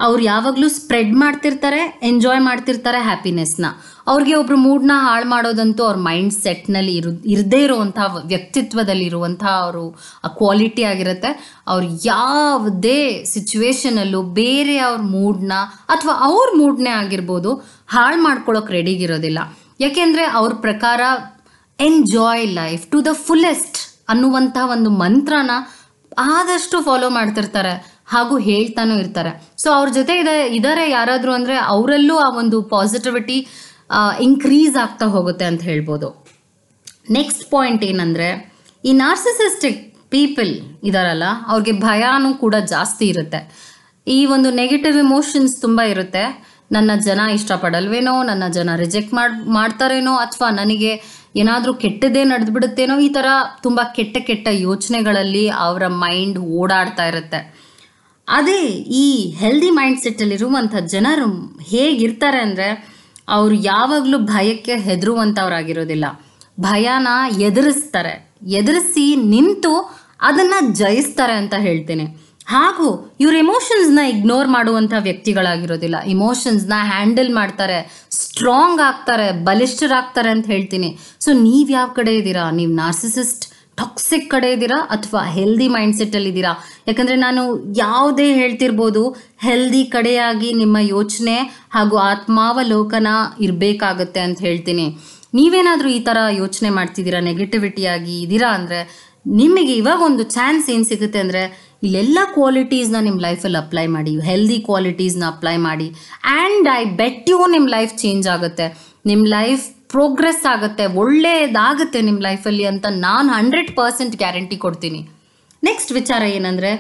ಅವ್ರು ಯಾವಾಗಲೂ ಸ್ಪ್ರೆಡ್ ಮಾಡ್ತಿರ್ತಾರೆ ಎಂಜಾಯ್ ಮಾಡ್ತಿರ್ತಾರೆ ಹ್ಯಾಪಿನೆಸ್ನ ಅವ್ರಿಗೆ ಒಬ್ರು ಮೂಡ್ನ ಹಾಳು ಮಾಡೋದಂತೂ ಅವ್ರ ಮೈಂಡ್ ಸೆಟ್ನಲ್ಲಿ ಇರು ಇರದೇ ಇರುವಂಥ ವ್ಯಕ್ತಿತ್ವದಲ್ಲಿರುವಂಥ ಅವರು ಆ ಕ್ವಾಲಿಟಿ ಆಗಿರುತ್ತೆ ಅವ್ರು ಯಾವುದೇ ಸಿಚುವೇಶನಲ್ಲೂ ಬೇರೆ ಅವ್ರ ಮೂಡ್ನ ಅಥವಾ ಅವ್ರ ಮೂಡ್ನೇ ಆಗಿರ್ಬೋದು ಹಾಳು ಮಾಡ್ಕೊಳ್ಳೋಕೆ ರೆಡಿಗಿರೋದಿಲ್ಲ ಯಾಕೆಂದರೆ ಅವ್ರ ಪ್ರಕಾರ enjoy life to the fullest ಅನ್ನುವಂಥ ಒಂದು ಮಂತ್ರನ ಆದಷ್ಟು ಫಾಲೋ ಮಾಡ್ತಿರ್ತಾರೆ ಹಾಗೂ ಹೇಳ್ತಾನೂ ಇರ್ತಾರೆ ಸೊ ಅವ್ರ ಜೊತೆ ಇದ ಇದ್ದಾರೆ ಯಾರಾದರೂ ಅಂದರೆ ಅವರಲ್ಲೂ ಆ ಒಂದು ಪಾಸಿಟಿವಿಟಿ ಇನ್ಕ್ರೀಸ್ ಆಗ್ತಾ ಹೋಗುತ್ತೆ ಅಂತ ಹೇಳ್ಬೋದು ನೆಕ್ಸ್ಟ್ ಪಾಯಿಂಟ್ ಏನಂದರೆ ಈ ನಾರ್ಸಿಸಿಸ್ಟಿಕ್ ಪೀಪಲ್ ಇದಾರಲ್ಲ ಅವ್ರಿಗೆ ಭಯನೂ ಕೂಡ ಜಾಸ್ತಿ ಇರುತ್ತೆ ಈ ಒಂದು ನೆಗೆಟಿವ್ ಇಮೋಷನ್ಸ್ ತುಂಬ ಇರುತ್ತೆ ನನ್ನ ಜನ ಇಷ್ಟಪಡಲ್ವೇನೋ ನನ್ನ ಜನ ರಿಜೆಕ್ಟ್ ಮಾಡ್ ಮಾಡ್ತಾರೇನೋ ಅಥವಾ ನನಗೆ ಏನಾದರೂ ಕೆಟ್ಟದೇ ನಡೆದ್ಬಿಡುತ್ತೇನೋ ಈ ಥರ ತುಂಬ ಕೆಟ್ಟ ಕೆಟ್ಟ ಯೋಚನೆಗಳಲ್ಲಿ ಅವರ ಮೈಂಡ್ ಓಡಾಡ್ತಾ ಇರುತ್ತೆ ಅದೇ ಈ ಹೆಲ್ದಿ ಮೈಂಡ್ ಸೆಟ್ಟಲ್ಲಿರುವಂಥ ಜನರು ಹೇಗಿರ್ತಾರೆ ಅಂದರೆ ಅವರು ಯಾವಾಗಲೂ ಭಯಕ್ಕೆ ಹೆದರುವಂಥವ್ರಾಗಿರೋದಿಲ್ಲ ಭಯನ ಎದುರಿಸ್ತಾರೆ ಎದುರಿಸಿ ನಿಂತು ಅದನ್ನು ಜಯಿಸ್ತಾರೆ ಅಂತ ಹೇಳ್ತೇನೆ ಹಾಗೂ ಇವ್ರ ಎಮೋಷನ್ಸ್ನ ಇಗ್ನೋರ್ ಮಾಡುವಂಥ ವ್ಯಕ್ತಿಗಳಾಗಿರೋದಿಲ್ಲ ಇಮೋಷನ್ಸ್ನ ಹ್ಯಾಂಡಲ್ ಮಾಡ್ತಾರೆ ಸ್ಟ್ರಾಂಗ್ ಆಗ್ತಾರೆ ಬಲಿಷ್ಠರಾಗ್ತಾರೆ ಅಂತ ಹೇಳ್ತೀನಿ ಸೊ ನೀವು ಯಾವ ಕಡೆ ಇದ್ದೀರಾ ನೀವು ನಾರ್ಸಿಸಿಸ್ಟ್ ಟಾಕ್ಸಿಕ್ ಕಡೆ ಇದ್ದೀರಾ ಅಥವಾ ಹೆಲ್ದಿ ಮೈಂಡ್ಸೆಟ್ಟಲ್ಲಿ ಇದ್ದೀರಾ ಯಾಕಂದರೆ ನಾನು ಯಾವುದೇ ಹೇಳ್ತಿರ್ಬೋದು ಹೆಲ್ದಿ ಕಡೆಯಾಗಿ ನಿಮ್ಮ ಯೋಚನೆ ಹಾಗೂ ಆತ್ಮಾವಲೋಕನ ಇರಬೇಕಾಗತ್ತೆ ಅಂತ ಹೇಳ್ತೀನಿ ನೀವೇನಾದರೂ ಈ ಥರ ಯೋಚನೆ ಮಾಡ್ತಿದ್ದೀರಾ ನೆಗೆಟಿವಿಟಿಯಾಗಿ ಇದ್ದೀರಾ ಅಂದರೆ ನಿಮಗೆ ಇವಾಗ ಒಂದು ಚಾನ್ಸ್ ಏನು ಸಿಗುತ್ತೆ ಅಂದರೆ ಇಲ್ಲೆಲ್ಲ ಕ್ವಾಲಿಟೀಸ್ನ ನಿಮ್ಮ ಲೈಫಲ್ಲಿ ಅಪ್ಲೈ ಮಾಡಿ ಹೆಲ್ದಿ ಕ್ವಾಲಿಟೀಸ್ನ ಅಪ್ಲೈ ಮಾಡಿ ಆ್ಯಂಡ್ ಐ ಬೆಟ್ ಯು ನಿಮ್ಮ ಲೈಫ್ ಚೇಂಜ್ ಆಗುತ್ತೆ ನಿಮ್ಮ ಲೈಫ್ ಪ್ರೋಗ್ರೆಸ್ ಆಗುತ್ತೆ ಒಳ್ಳೆಯದಾಗುತ್ತೆ ನಿಮ್ಮ ಲೈಫಲ್ಲಿ ಅಂತ ನಾನು ಹಂಡ್ರೆಡ್ ಪರ್ಸೆಂಟ್ ಗ್ಯಾರಂಟಿ ಕೊಡ್ತೀನಿ ನೆಕ್ಸ್ಟ್ ವಿಚಾರ ಏನಂದರೆ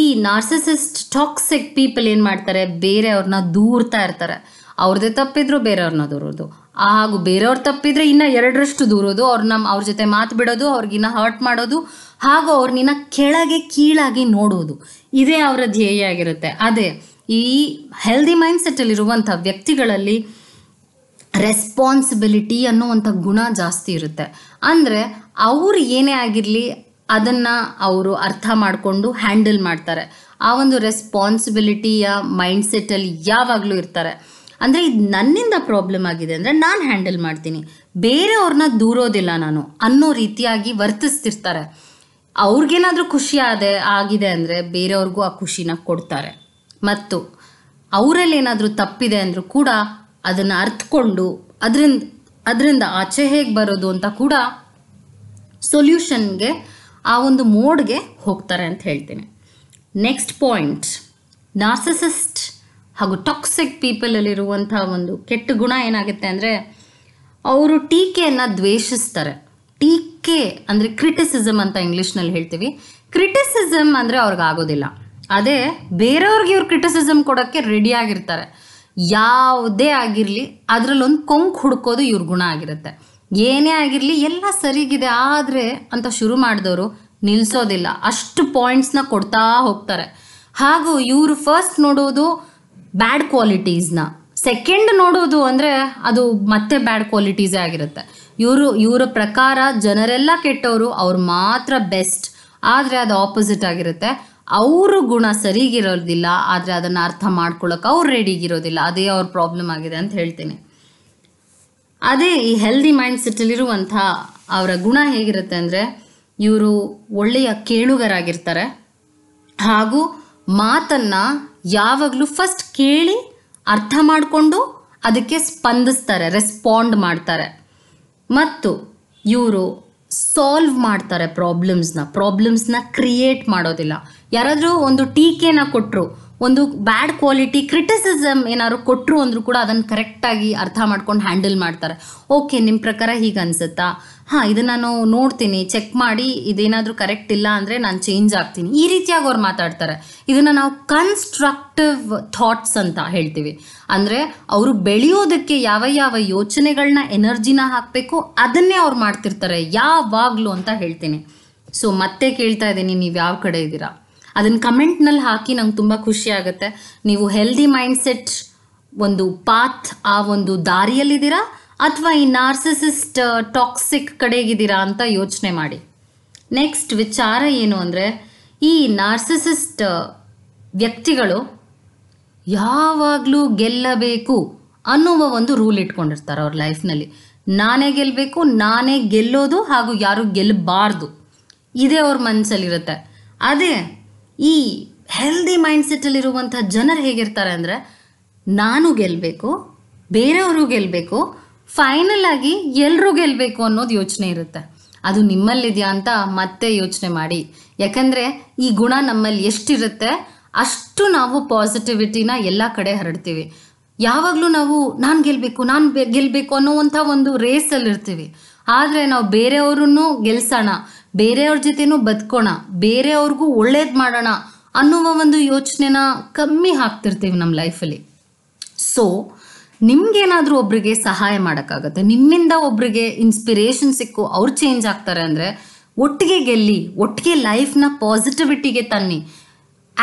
ಈ ನಾರ್ಸಿಸಿಸ್ಟ್ ಟಾಕ್ಸಿಕ್ ಪೀಪಲ್ ಏನು ಮಾಡ್ತಾರೆ ಬೇರೆಯವ್ರನ್ನ ದೂರ್ತಾ ಇರ್ತಾರೆ ಅವ್ರದ್ದೇ ತಪ್ಪಿದ್ರು ಬೇರೆಯವ್ರನ್ನ ದೂರೋದು ಹಾಗೂ ಬೇರೆಯವ್ರು ತಪ್ಪಿದ್ರೆ ಇನ್ನೂ ಎರಡರಷ್ಟು ದೂರೋದು ಅವ್ರು ನಮ್ಮ ಅವ್ರ ಜೊತೆ ಮಾತು ಬಿಡೋದು ಅವ್ರಿಗಿನ್ನ ಹರ್ಟ್ ಮಾಡೋದು ಹಾಗೂ ನಿನ್ನ ಕೆಳಗೆ ಕೀಳಾಗಿ ನೋಡೋದು ಇದೇ ಅವರ ಧ್ಯೇಯ ಆಗಿರುತ್ತೆ ಅದೇ ಈ ಹೆಲ್ದಿ ಮೈಂಡ್ಸೆಟ್ಟಲ್ಲಿರುವಂಥ ವ್ಯಕ್ತಿಗಳಲ್ಲಿ ರೆಸ್ಪಾನ್ಸಿಬಿಲಿಟಿ ಅನ್ನುವಂಥ ಗುಣ ಜಾಸ್ತಿ ಇರುತ್ತೆ ಅಂದರೆ ಅವರು ಏನೇ ಆಗಿರಲಿ ಅದನ್ನು ಅವರು ಅರ್ಥ ಮಾಡಿಕೊಂಡು ಹ್ಯಾಂಡಲ್ ಮಾಡ್ತಾರೆ ಆ ಒಂದು ರೆಸ್ಪಾನ್ಸಿಬಿಲಿಟಿಯ ಮೈಂಡ್ಸೆಟ್ಟಲ್ಲಿ ಯಾವಾಗಲೂ ಇರ್ತಾರೆ ಅಂದರೆ ಇದು ನನ್ನಿಂದ ಪ್ರಾಬ್ಲಮ್ ಆಗಿದೆ ಅಂದರೆ ನಾನು ಹ್ಯಾಂಡಲ್ ಮಾಡ್ತೀನಿ ಬೇರೆ ಅವ್ರನ್ನ ದೂರೋದಿಲ್ಲ ನಾನು ಅನ್ನೋ ರೀತಿಯಾಗಿ ವರ್ತಿಸ್ತಿರ್ತಾರೆ ಅವ್ರಿಗೇನಾದರೂ ಖುಷಿ ಆದ ಆಗಿದೆ ಅಂದರೆ ಬೇರೆಯವ್ರಿಗೂ ಆ ಖುಷಿನ ಕೊಡ್ತಾರೆ ಮತ್ತು ಅವರಲ್ಲಿ ಏನಾದರೂ ತಪ್ಪಿದೆ ಅಂದರೂ ಕೂಡ ಅದನ್ನು ಅರ್ಥಕೊಂಡು ಅದರಿಂದ ಅದರಿಂದ ಆಚೆ ಹೇಗೆ ಬರೋದು ಅಂತ ಕೂಡ ಸೊಲ್ಯೂಷನ್ಗೆ ಆ ಒಂದು ಮೋಡ್ಗೆ ಹೋಗ್ತಾರೆ ಅಂತ ಹೇಳ್ತೇನೆ ನೆಕ್ಸ್ಟ್ ಪಾಯಿಂಟ್ ನಾರ್ಸಸಿಸ್ಟ್ ಹಾಗೂ ಟಾಕ್ಸಿಕ್ ಪೀಪಲಲ್ಲಿರುವಂಥ ಒಂದು ಕೆಟ್ಟ ಗುಣ ಏನಾಗುತ್ತೆ ಅಂದರೆ ಅವರು ಟೀಕೆಯನ್ನು ದ್ವೇಷಿಸ್ತಾರೆ ಟೀಕೆ ಅಂದರೆ ಕ್ರಿಟಿಸಿಸಮ್ ಅಂತ ಇಂಗ್ಲೀಷ್ನಲ್ಲಿ ಹೇಳ್ತೀವಿ ಕ್ರಿಟಿಸಿಸಮ್ ಅಂದರೆ ಅವ್ರಿಗೆ ಆಗೋದಿಲ್ಲ ಅದೇ ಬೇರೆಯವ್ರಿಗೆ ಇವ್ರು ಕ್ರಿಟಿಸಿಸಮ್ ಕೊಡೋಕ್ಕೆ ರೆಡಿ ಆಗಿರ್ತಾರೆ ಯಾವುದೇ ಆಗಿರಲಿ ಅದರಲ್ಲೊಂದು ಕೊಂಕು ಹುಡ್ಕೋದು ಇವ್ರ ಗುಣ ಆಗಿರುತ್ತೆ ಏನೇ ಆಗಿರಲಿ ಎಲ್ಲ ಸರಿಗಿದೆ ಆದರೆ ಅಂತ ಶುರು ಮಾಡಿದವರು ನಿಲ್ಲಿಸೋದಿಲ್ಲ ಅಷ್ಟು ಪಾಯಿಂಟ್ಸ್ನ ಕೊಡ್ತಾ ಹೋಗ್ತಾರೆ ಹಾಗೂ ಇವರು ಫಸ್ಟ್ ನೋಡೋದು ಬ್ಯಾಡ್ ಕ್ವಾಲಿಟೀಸ್ನ ಸೆಕೆಂಡ್ ನೋಡೋದು ಅಂದರೆ ಅದು ಮತ್ತೆ ಬ್ಯಾಡ್ ಕ್ವಾಲಿಟೀಸೇ ಆಗಿರುತ್ತೆ ಇವರು ಇವರ ಪ್ರಕಾರ ಜನರೆಲ್ಲ ಕೆಟ್ಟವರು ಅವ್ರು ಮಾತ್ರ ಬೆಸ್ಟ್ ಆದರೆ ಅದು ಆಪೋಸಿಟ್ ಆಗಿರುತ್ತೆ ಅವರು ಗುಣ ಸರಿಗಿರೋದಿಲ್ಲ ಆದರೆ ಅದನ್ನು ಅರ್ಥ ಮಾಡ್ಕೊಳ್ಳೋಕೆ ಅವ್ರು ರೆಡಿಗಿರೋದಿಲ್ಲ ಅದೇ ಅವ್ರ ಪ್ರಾಬ್ಲಮ್ ಆಗಿದೆ ಅಂತ ಹೇಳ್ತೀನಿ ಅದೇ ಈ ಹೆಲ್ದಿ ಮೈಂಡ್ ಸೆಟ್ಟಲ್ಲಿರುವಂಥ ಅವರ ಗುಣ ಹೇಗಿರುತ್ತೆ ಅಂದರೆ ಇವರು ಒಳ್ಳೆಯ ಕೇಳುಗರಾಗಿರ್ತಾರೆ ಹಾಗೂ ಮಾತನ್ನು ಯಾವಾಗಲೂ ಫಸ್ಟ್ ಕೇಳಿ ಅರ್ಥ ಮಾಡಿಕೊಂಡು ಅದಕ್ಕೆ ಸ್ಪಂದಿಸ್ತಾರೆ ರೆಸ್ಪಾಂಡ್ ಮಾಡ್ತಾರೆ ಮತ್ತು ಇವರು ಸಾಲ್ವ್ ಮಾಡ್ತಾರೆ ಪ್ರಾಬ್ಲಮ್ಸ್ನ ಪ್ರಾಬ್ಲಮ್ಸ್ನ ಕ್ರಿಯೇಟ್ ಮಾಡೋದಿಲ್ಲ ಯಾರಾದರೂ ಒಂದು ಟೀಕೆನ ಕೊಟ್ಟರು ಒಂದು ಬ್ಯಾಡ್ ಕ್ವಾಲಿಟಿ ಕ್ರಿಟಿಸಿಸಮ್ ಏನಾದ್ರು ಕೊಟ್ಟರು ಅಂದರೂ ಕೂಡ ಅದನ್ನು ಕರೆಕ್ಟಾಗಿ ಅರ್ಥ ಮಾಡ್ಕೊಂಡು ಹ್ಯಾಂಡಲ್ ಮಾಡ್ತಾರೆ ಓಕೆ ನಿಮ್ಮ ಪ್ರಕಾರ ಹೀಗೆ ಅನ್ಸುತ್ತಾ ಹಾಂ ಇದನ್ನ ನಾನು ನೋಡ್ತೀನಿ ಚೆಕ್ ಮಾಡಿ ಇದೇನಾದರೂ ಕರೆಕ್ಟ್ ಇಲ್ಲ ಅಂದರೆ ನಾನು ಚೇಂಜ್ ಆಗ್ತೀನಿ ಈ ರೀತಿಯಾಗಿ ಅವ್ರು ಮಾತಾಡ್ತಾರೆ ಇದನ್ನು ನಾವು ಕನ್ಸ್ಟ್ರಕ್ಟಿವ್ ಥಾಟ್ಸ್ ಅಂತ ಹೇಳ್ತೀವಿ ಅಂದರೆ ಅವರು ಬೆಳೆಯೋದಕ್ಕೆ ಯಾವ ಯಾವ ಯೋಚನೆಗಳನ್ನ ಎನರ್ಜಿನ ಹಾಕಬೇಕು ಅದನ್ನೇ ಅವ್ರು ಮಾಡ್ತಿರ್ತಾರೆ ಯಾವಾಗಲೂ ಅಂತ ಹೇಳ್ತೀನಿ ಸೊ ಮತ್ತೆ ಕೇಳ್ತಾ ಇದ್ದೀನಿ ನೀವು ಯಾವ ಕಡೆ ಇದ್ದೀರಾ ಅದನ್ನು ಕಮೆಂಟ್ನಲ್ಲಿ ಹಾಕಿ ನಂಗೆ ತುಂಬ ಖುಷಿ ಆಗುತ್ತೆ ನೀವು ಹೆಲ್ದಿ ಮೈಂಡ್ಸೆಟ್ ಒಂದು ಪಾತ್ ಆ ಒಂದು ದಾರಿಯಲ್ಲಿದ್ದೀರಾ ಅಥವಾ ಈ ನಾರ್ಸಿಸಿಸ್ಟ್ ಟಾಕ್ಸಿಕ್ ಕಡೆಗಿದ್ದೀರಾ ಅಂತ ಯೋಚನೆ ಮಾಡಿ ನೆಕ್ಸ್ಟ್ ವಿಚಾರ ಏನು ಅಂದರೆ ಈ ನಾರ್ಸಿಸಿಸ್ಟ್ ವ್ಯಕ್ತಿಗಳು ಯಾವಾಗಲೂ ಗೆಲ್ಲಬೇಕು ಅನ್ನುವ ಒಂದು ರೂಲ್ ಇಟ್ಕೊಂಡಿರ್ತಾರೆ ಅವ್ರ ಲೈಫ್ನಲ್ಲಿ ನಾನೇ ಗೆಲ್ಲಬೇಕು ನಾನೇ ಗೆಲ್ಲೋದು ಹಾಗೂ ಯಾರು ಗೆಲ್ಲಬಾರ್ದು ಇದೇ ಅವ್ರ ಮನಸ್ಸಲ್ಲಿರುತ್ತೆ ಅದೇ ಈ ಹೆಲ್ದಿ ಮೈಂಡ್ ಸೆಟ್ಟಲ್ಲಿರುವಂಥ ಜನರು ಹೇಗಿರ್ತಾರೆ ಅಂದರೆ ನಾನು ಗೆಲ್ಲಬೇಕು ಬೇರೆಯವರು ಗೆಲ್ಲಬೇಕು ಫೈನಲ್ ಆಗಿ ಎಲ್ಲರೂ ಗೆಲ್ಲಬೇಕು ಅನ್ನೋದು ಯೋಚನೆ ಇರುತ್ತೆ ಅದು ನಿಮ್ಮಲ್ಲಿದೆಯಾ ಅಂತ ಮತ್ತೆ ಯೋಚನೆ ಮಾಡಿ ಯಾಕಂದರೆ ಈ ಗುಣ ನಮ್ಮಲ್ಲಿ ಎಷ್ಟಿರುತ್ತೆ ಅಷ್ಟು ನಾವು ಪಾಸಿಟಿವಿಟಿನ ಎಲ್ಲ ಕಡೆ ಹರಡ್ತೀವಿ ಯಾವಾಗಲೂ ನಾವು ನಾನು ಗೆಲ್ಲಬೇಕು ನಾನು ಗೆಲ್ಲಬೇಕು ಅನ್ನೋವಂಥ ಒಂದು ರೇಸಲ್ಲಿರ್ತೀವಿ ಆದರೆ ನಾವು ಬೇರೆಯವ್ರನ್ನೂ ಗೆಲ್ಸೋಣ ಬೇರೆಯವ್ರ ಜೊತೆನೂ ಬದುಕೋಣ ಬೇರೆಯವ್ರಿಗೂ ಒಳ್ಳೇದು ಮಾಡೋಣ ಅನ್ನುವ ಒಂದು ಯೋಚನೆನ ಕಮ್ಮಿ ಹಾಕ್ತಿರ್ತೀವಿ ನಮ್ಮ ಲೈಫಲ್ಲಿ ಸೊ ನಿಮ್ಗೇನಾದರೂ ಒಬ್ರಿಗೆ ಸಹಾಯ ಮಾಡೋಕ್ಕಾಗತ್ತೆ ನಿಮ್ಮಿಂದ ಒಬ್ರಿಗೆ ಇನ್ಸ್ಪಿರೇಷನ್ ಸಿಕ್ಕು ಅವ್ರು ಚೇಂಜ್ ಆಗ್ತಾರೆ ಅಂದರೆ ಒಟ್ಟಿಗೆ ಗೆಲ್ಲಿ ಒಟ್ಟಿಗೆ ಲೈಫ್ನ ಪಾಸಿಟಿವಿಟಿಗೆ ತನ್ನಿ